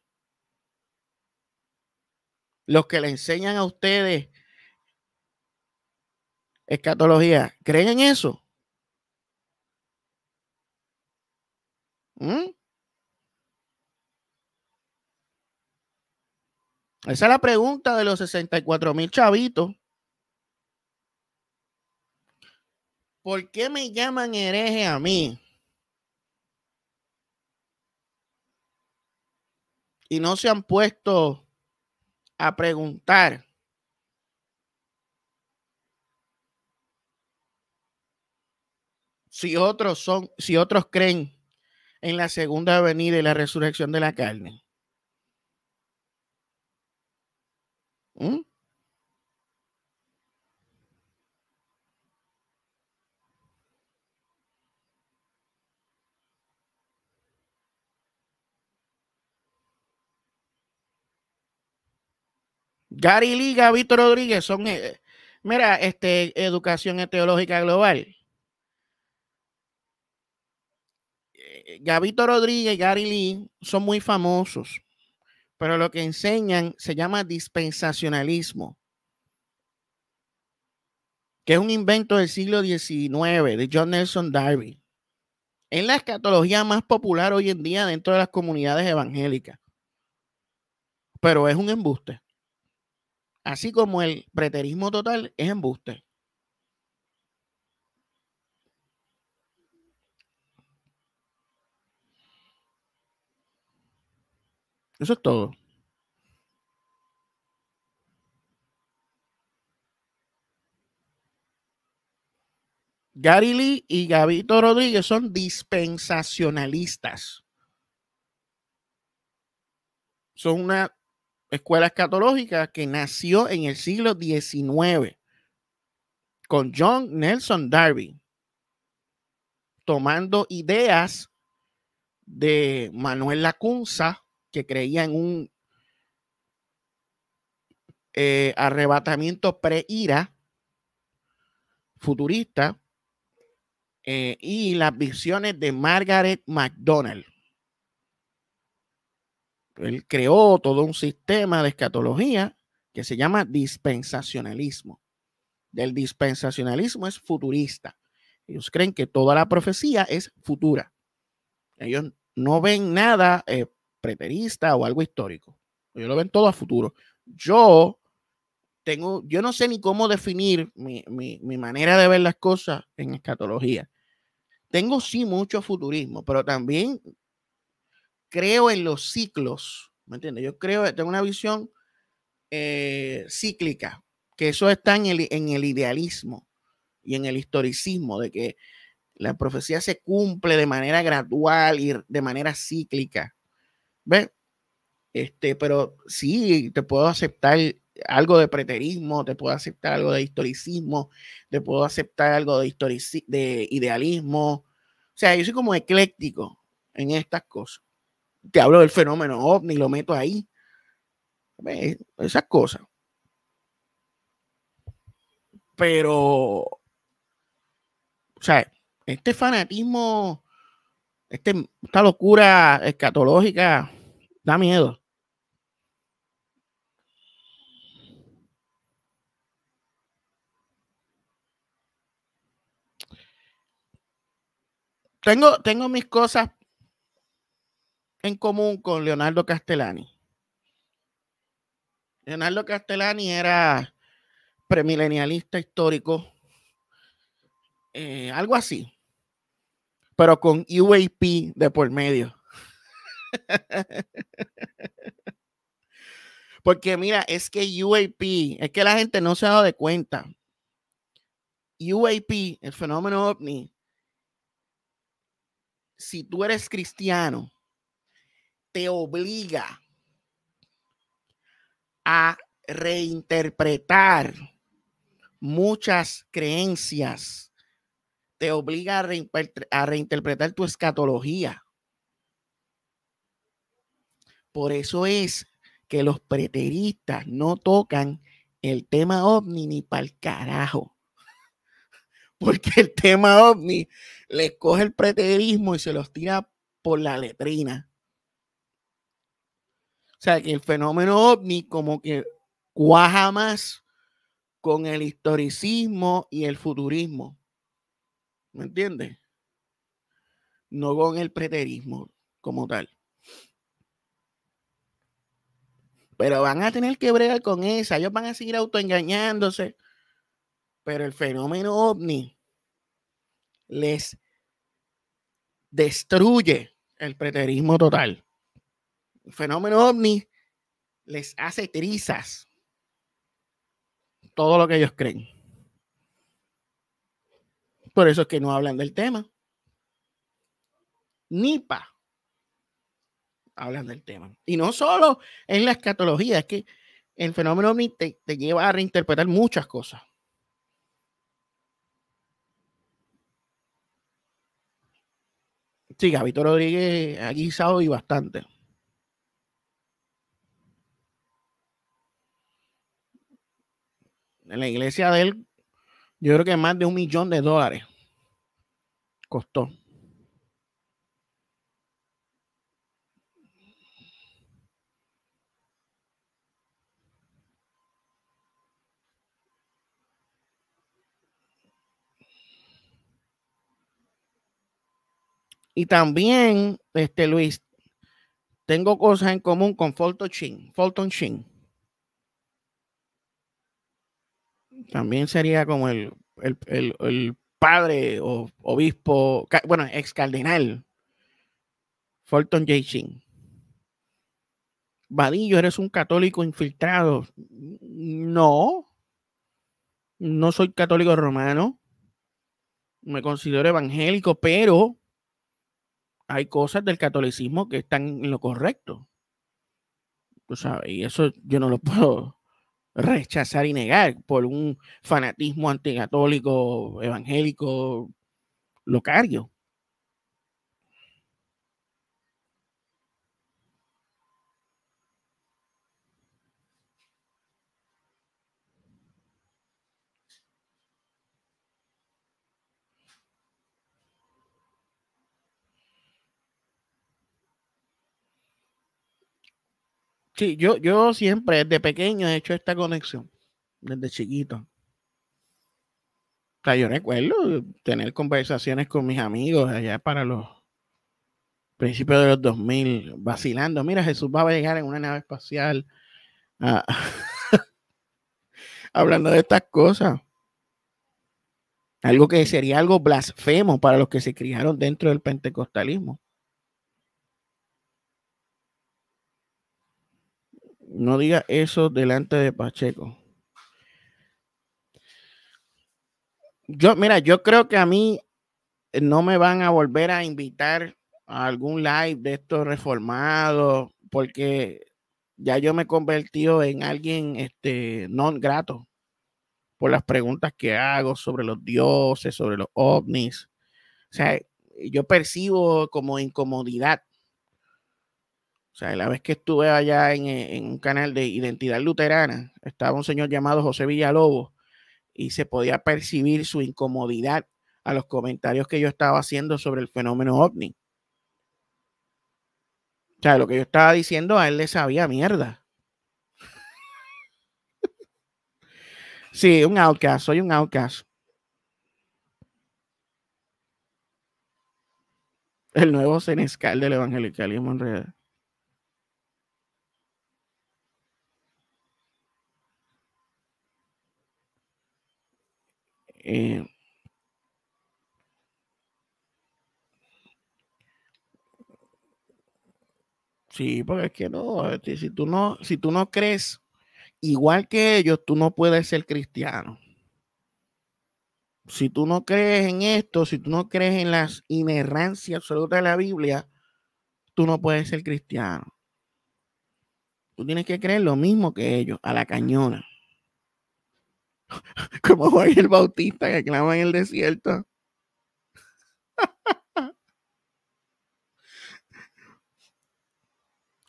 Los que le enseñan a ustedes escatología, ¿creen en eso? ¿Mm? Esa es la pregunta de los 64 mil chavitos. ¿Por qué me llaman hereje a mí? Y no se han puesto a preguntar. Si otros son, si otros creen en la segunda venida y la resurrección de la carne. ¿Mm? Gary Liga, Víctor Rodríguez son, eh, mira, este, educación teológica global. Eh, Gabito Rodríguez y Gary Lee son muy famosos, pero lo que enseñan se llama dispensacionalismo, que es un invento del siglo XIX de John Nelson Darby. Es la escatología más popular hoy en día dentro de las comunidades evangélicas, pero es un embuste. Así como el preterismo total es embuste. Eso es todo. Gary Lee y Gabito Rodríguez son dispensacionalistas. Son una escuela escatológica que nació en el siglo XIX con John Nelson Darby, tomando ideas de Manuel Lacunza que creía en un eh, arrebatamiento pre-ira futurista eh, y las visiones de Margaret McDonald. Él creó todo un sistema de escatología que se llama dispensacionalismo. Del dispensacionalismo es futurista. Ellos creen que toda la profecía es futura. Ellos no ven nada eh, preterista o algo histórico. Yo lo ven todo a futuro. Yo tengo, yo no sé ni cómo definir mi, manera de ver las cosas en escatología. Tengo sí mucho futurismo, pero también creo en los ciclos. ¿Me entiendes? Yo creo, tengo una visión eh, cíclica, que eso está en en el idealismo y en el historicismo, de que la profecía se cumple de manera gradual y de manera cíclica. ¿Ves? Este, pero sí, te puedo aceptar algo de preterismo, te puedo aceptar algo de historicismo, te puedo aceptar algo de, de idealismo. O sea, yo soy como ecléctico en estas cosas. Te hablo del fenómeno ovni, lo meto ahí. Esas cosas. Pero, o sea, este fanatismo, este, esta locura escatológica Da miedo. Tengo, tengo mis cosas en común con Leonardo Castellani. Leonardo Castellani era premilenialista histórico, eh, algo así, pero con UAP de por medio. Porque mira, es que UAP, es que la gente no se ha dado de cuenta. UAP, el fenómeno ovni, si tú eres cristiano, te obliga a reinterpretar muchas creencias, te obliga a, reinterpretar tu escatología. Por eso es que los preteristas no tocan el tema ovni ni para el carajo. Porque el tema ovni les coge el preterismo y se los tira por la letrina. O sea, que el fenómeno ovni como que cuaja más con el historicismo y el futurismo. ¿Me entiendes? No con el preterismo como tal. Pero van a tener que bregar con esa. Ellos van a seguir autoengañándose. Pero el fenómeno ovni les destruye el preterismo total. El fenómeno ovni les hace trizas todo lo que ellos creen. Por eso es que no hablan del tema. NIPA hablan del tema. Y no solo en la escatología, es que el fenómeno te, lleva a reinterpretar muchas cosas. Sí, Gabito Rodríguez ha guisado y bastante. En la iglesia de él, yo creo que más de un millón de dólares costó. Y también, este Luis, tengo cosas en común con Fulton Chin. Fulton También sería como el, padre o obispo, bueno, ex cardenal. Fulton J. Chin. Vadillo, eres un católico infiltrado. No, no soy católico romano. Me considero evangélico, pero hay cosas del catolicismo que están en lo correcto. Tú y eso yo no lo puedo rechazar y negar por un fanatismo anticatólico, evangélico, locario. Sí, yo, yo siempre desde pequeño he hecho esta conexión, desde chiquito. O sea, yo recuerdo tener conversaciones con mis amigos allá para los principios de los 2000, vacilando, mira, Jesús va a llegar en una nave espacial, ah, hablando de estas cosas. Algo que sería algo blasfemo para los que se criaron dentro del pentecostalismo. No diga eso delante de Pacheco. Yo, mira, yo creo que a mí eh, no me van a volver a invitar a algún live de estos reformados, porque ya yo me he convertido en alguien este, no grato por las preguntas que hago sobre los dioses, sobre los ovnis. O sea, yo percibo como incomodidad o sea, la vez que estuve allá eh, en, un canal de identidad luterana, estaba un señor llamado José Villalobos y se podía percibir su incomodidad a los comentarios que yo estaba haciendo sobre el fenómeno ovni. O sea, lo que yo estaba diciendo a él le sabía mierda. sí, un outcast, soy un outcast. El nuevo senescal del evangelicalismo en realidad. Eh, sí, porque es que no, si tú no, si tú no crees igual que ellos, tú no puedes ser cristiano. Si tú no crees en esto, si tú no crees en la inerrancia absoluta de la Biblia, tú no puedes ser cristiano. Tú tienes que creer lo mismo que ellos, a la cañona. como Juan el Bautista que clama en el desierto.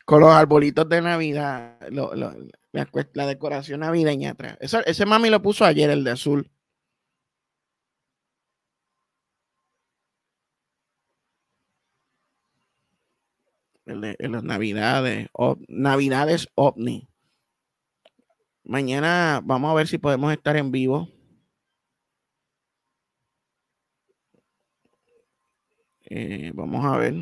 Con los arbolitos de Navidad, la, decoración navideña atrás. ese mami lo puso ayer, el de azul. El las Navidades, Navidades OVNI. Mañana vamos a ver si podemos estar en vivo. Eh, vamos a ver.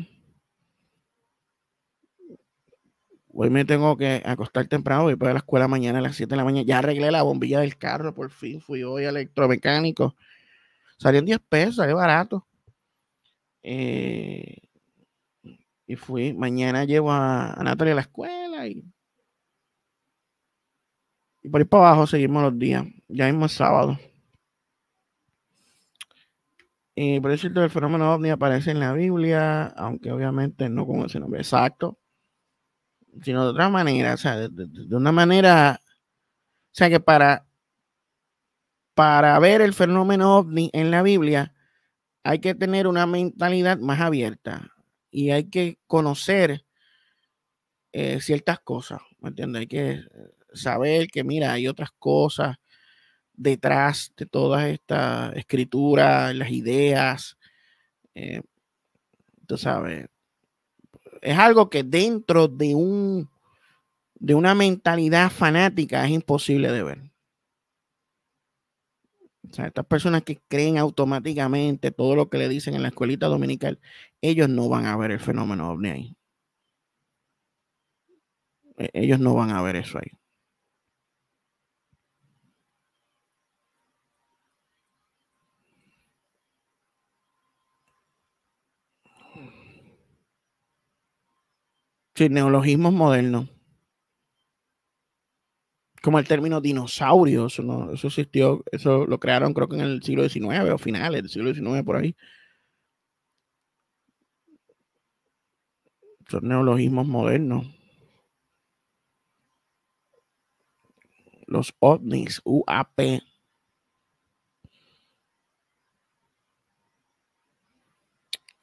Hoy me tengo que acostar temprano, voy para la escuela mañana a las 7 de la mañana. Ya arreglé la bombilla del carro, por fin fui hoy al electromecánico. Salió en 10 pesos, salió barato. Eh, y fui, mañana llevo a, a Natalia a la escuela y y por ahí para abajo seguimos los días. Ya mismo es sábado. Y por eso el fenómeno ovni aparece en la Biblia, aunque obviamente no con ese nombre exacto, sino de otra manera, o sea, de, una manera, o sea, que para, para ver el fenómeno ovni en la Biblia hay que tener una mentalidad más abierta y hay que conocer eh, ciertas cosas, ¿me entiendes? Hay que saber que, mira, hay otras cosas detrás de toda esta escritura, las ideas. Eh, tú sabes, es algo que dentro de un de una mentalidad fanática es imposible de ver. O sea, estas personas que creen automáticamente todo lo que le dicen en la escuelita dominical, ellos no van a ver el fenómeno ovni ahí. E, ellos no van a ver eso ahí. Sí, neologismos modernos. Como el término dinosaurios, eso, existió, eso lo crearon creo que en el siglo XIX o finales del siglo XIX por ahí. Son neologismos modernos. Los ovnis, UAP,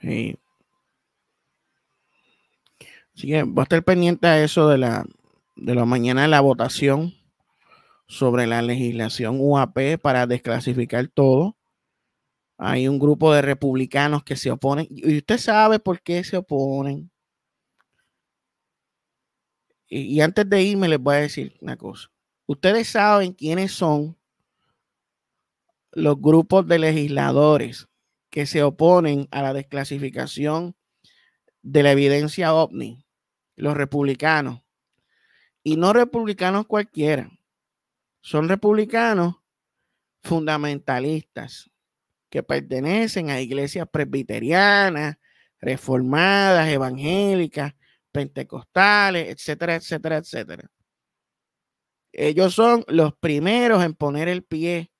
Sí. Así que voy a estar pendiente a eso de la, de la mañana de la votación sobre la legislación UAP para desclasificar todo. Hay un grupo de republicanos que se oponen. Y usted sabe por qué se oponen. y antes de irme les voy a decir una cosa. Ustedes saben quiénes son los grupos de legisladores que se oponen a la desclasificación de la evidencia ovni los republicanos. Y no republicanos cualquiera. Son republicanos fundamentalistas que pertenecen a iglesias presbiterianas, reformadas, evangélicas, pentecostales, etcétera, etcétera, etcétera. Ellos son los primeros en poner el pie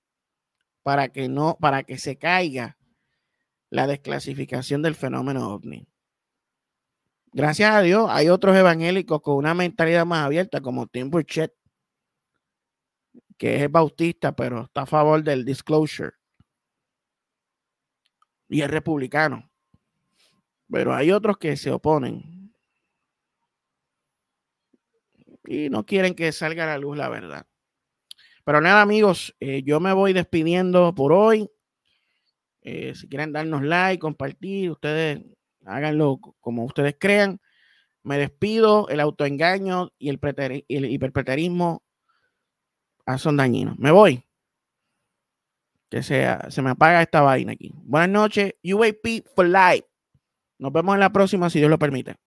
para que no, para que se caiga la desclasificación del fenómeno ovni. Gracias a Dios, hay otros evangélicos con una mentalidad más abierta, como Tim Burchett, que es bautista, pero está a favor del disclosure. Y es republicano. Pero hay otros que se oponen. Y no quieren que salga a la luz la verdad. Pero nada, amigos, eh, yo me voy despidiendo por hoy. Eh, si quieren darnos like, compartir, ustedes Háganlo como ustedes crean. Me despido, el autoengaño y el, el hiperpreterismo son dañinos. Me voy. Que sea, se me apaga esta vaina aquí. Buenas noches, UAP for life. Nos vemos en la próxima si Dios lo permite.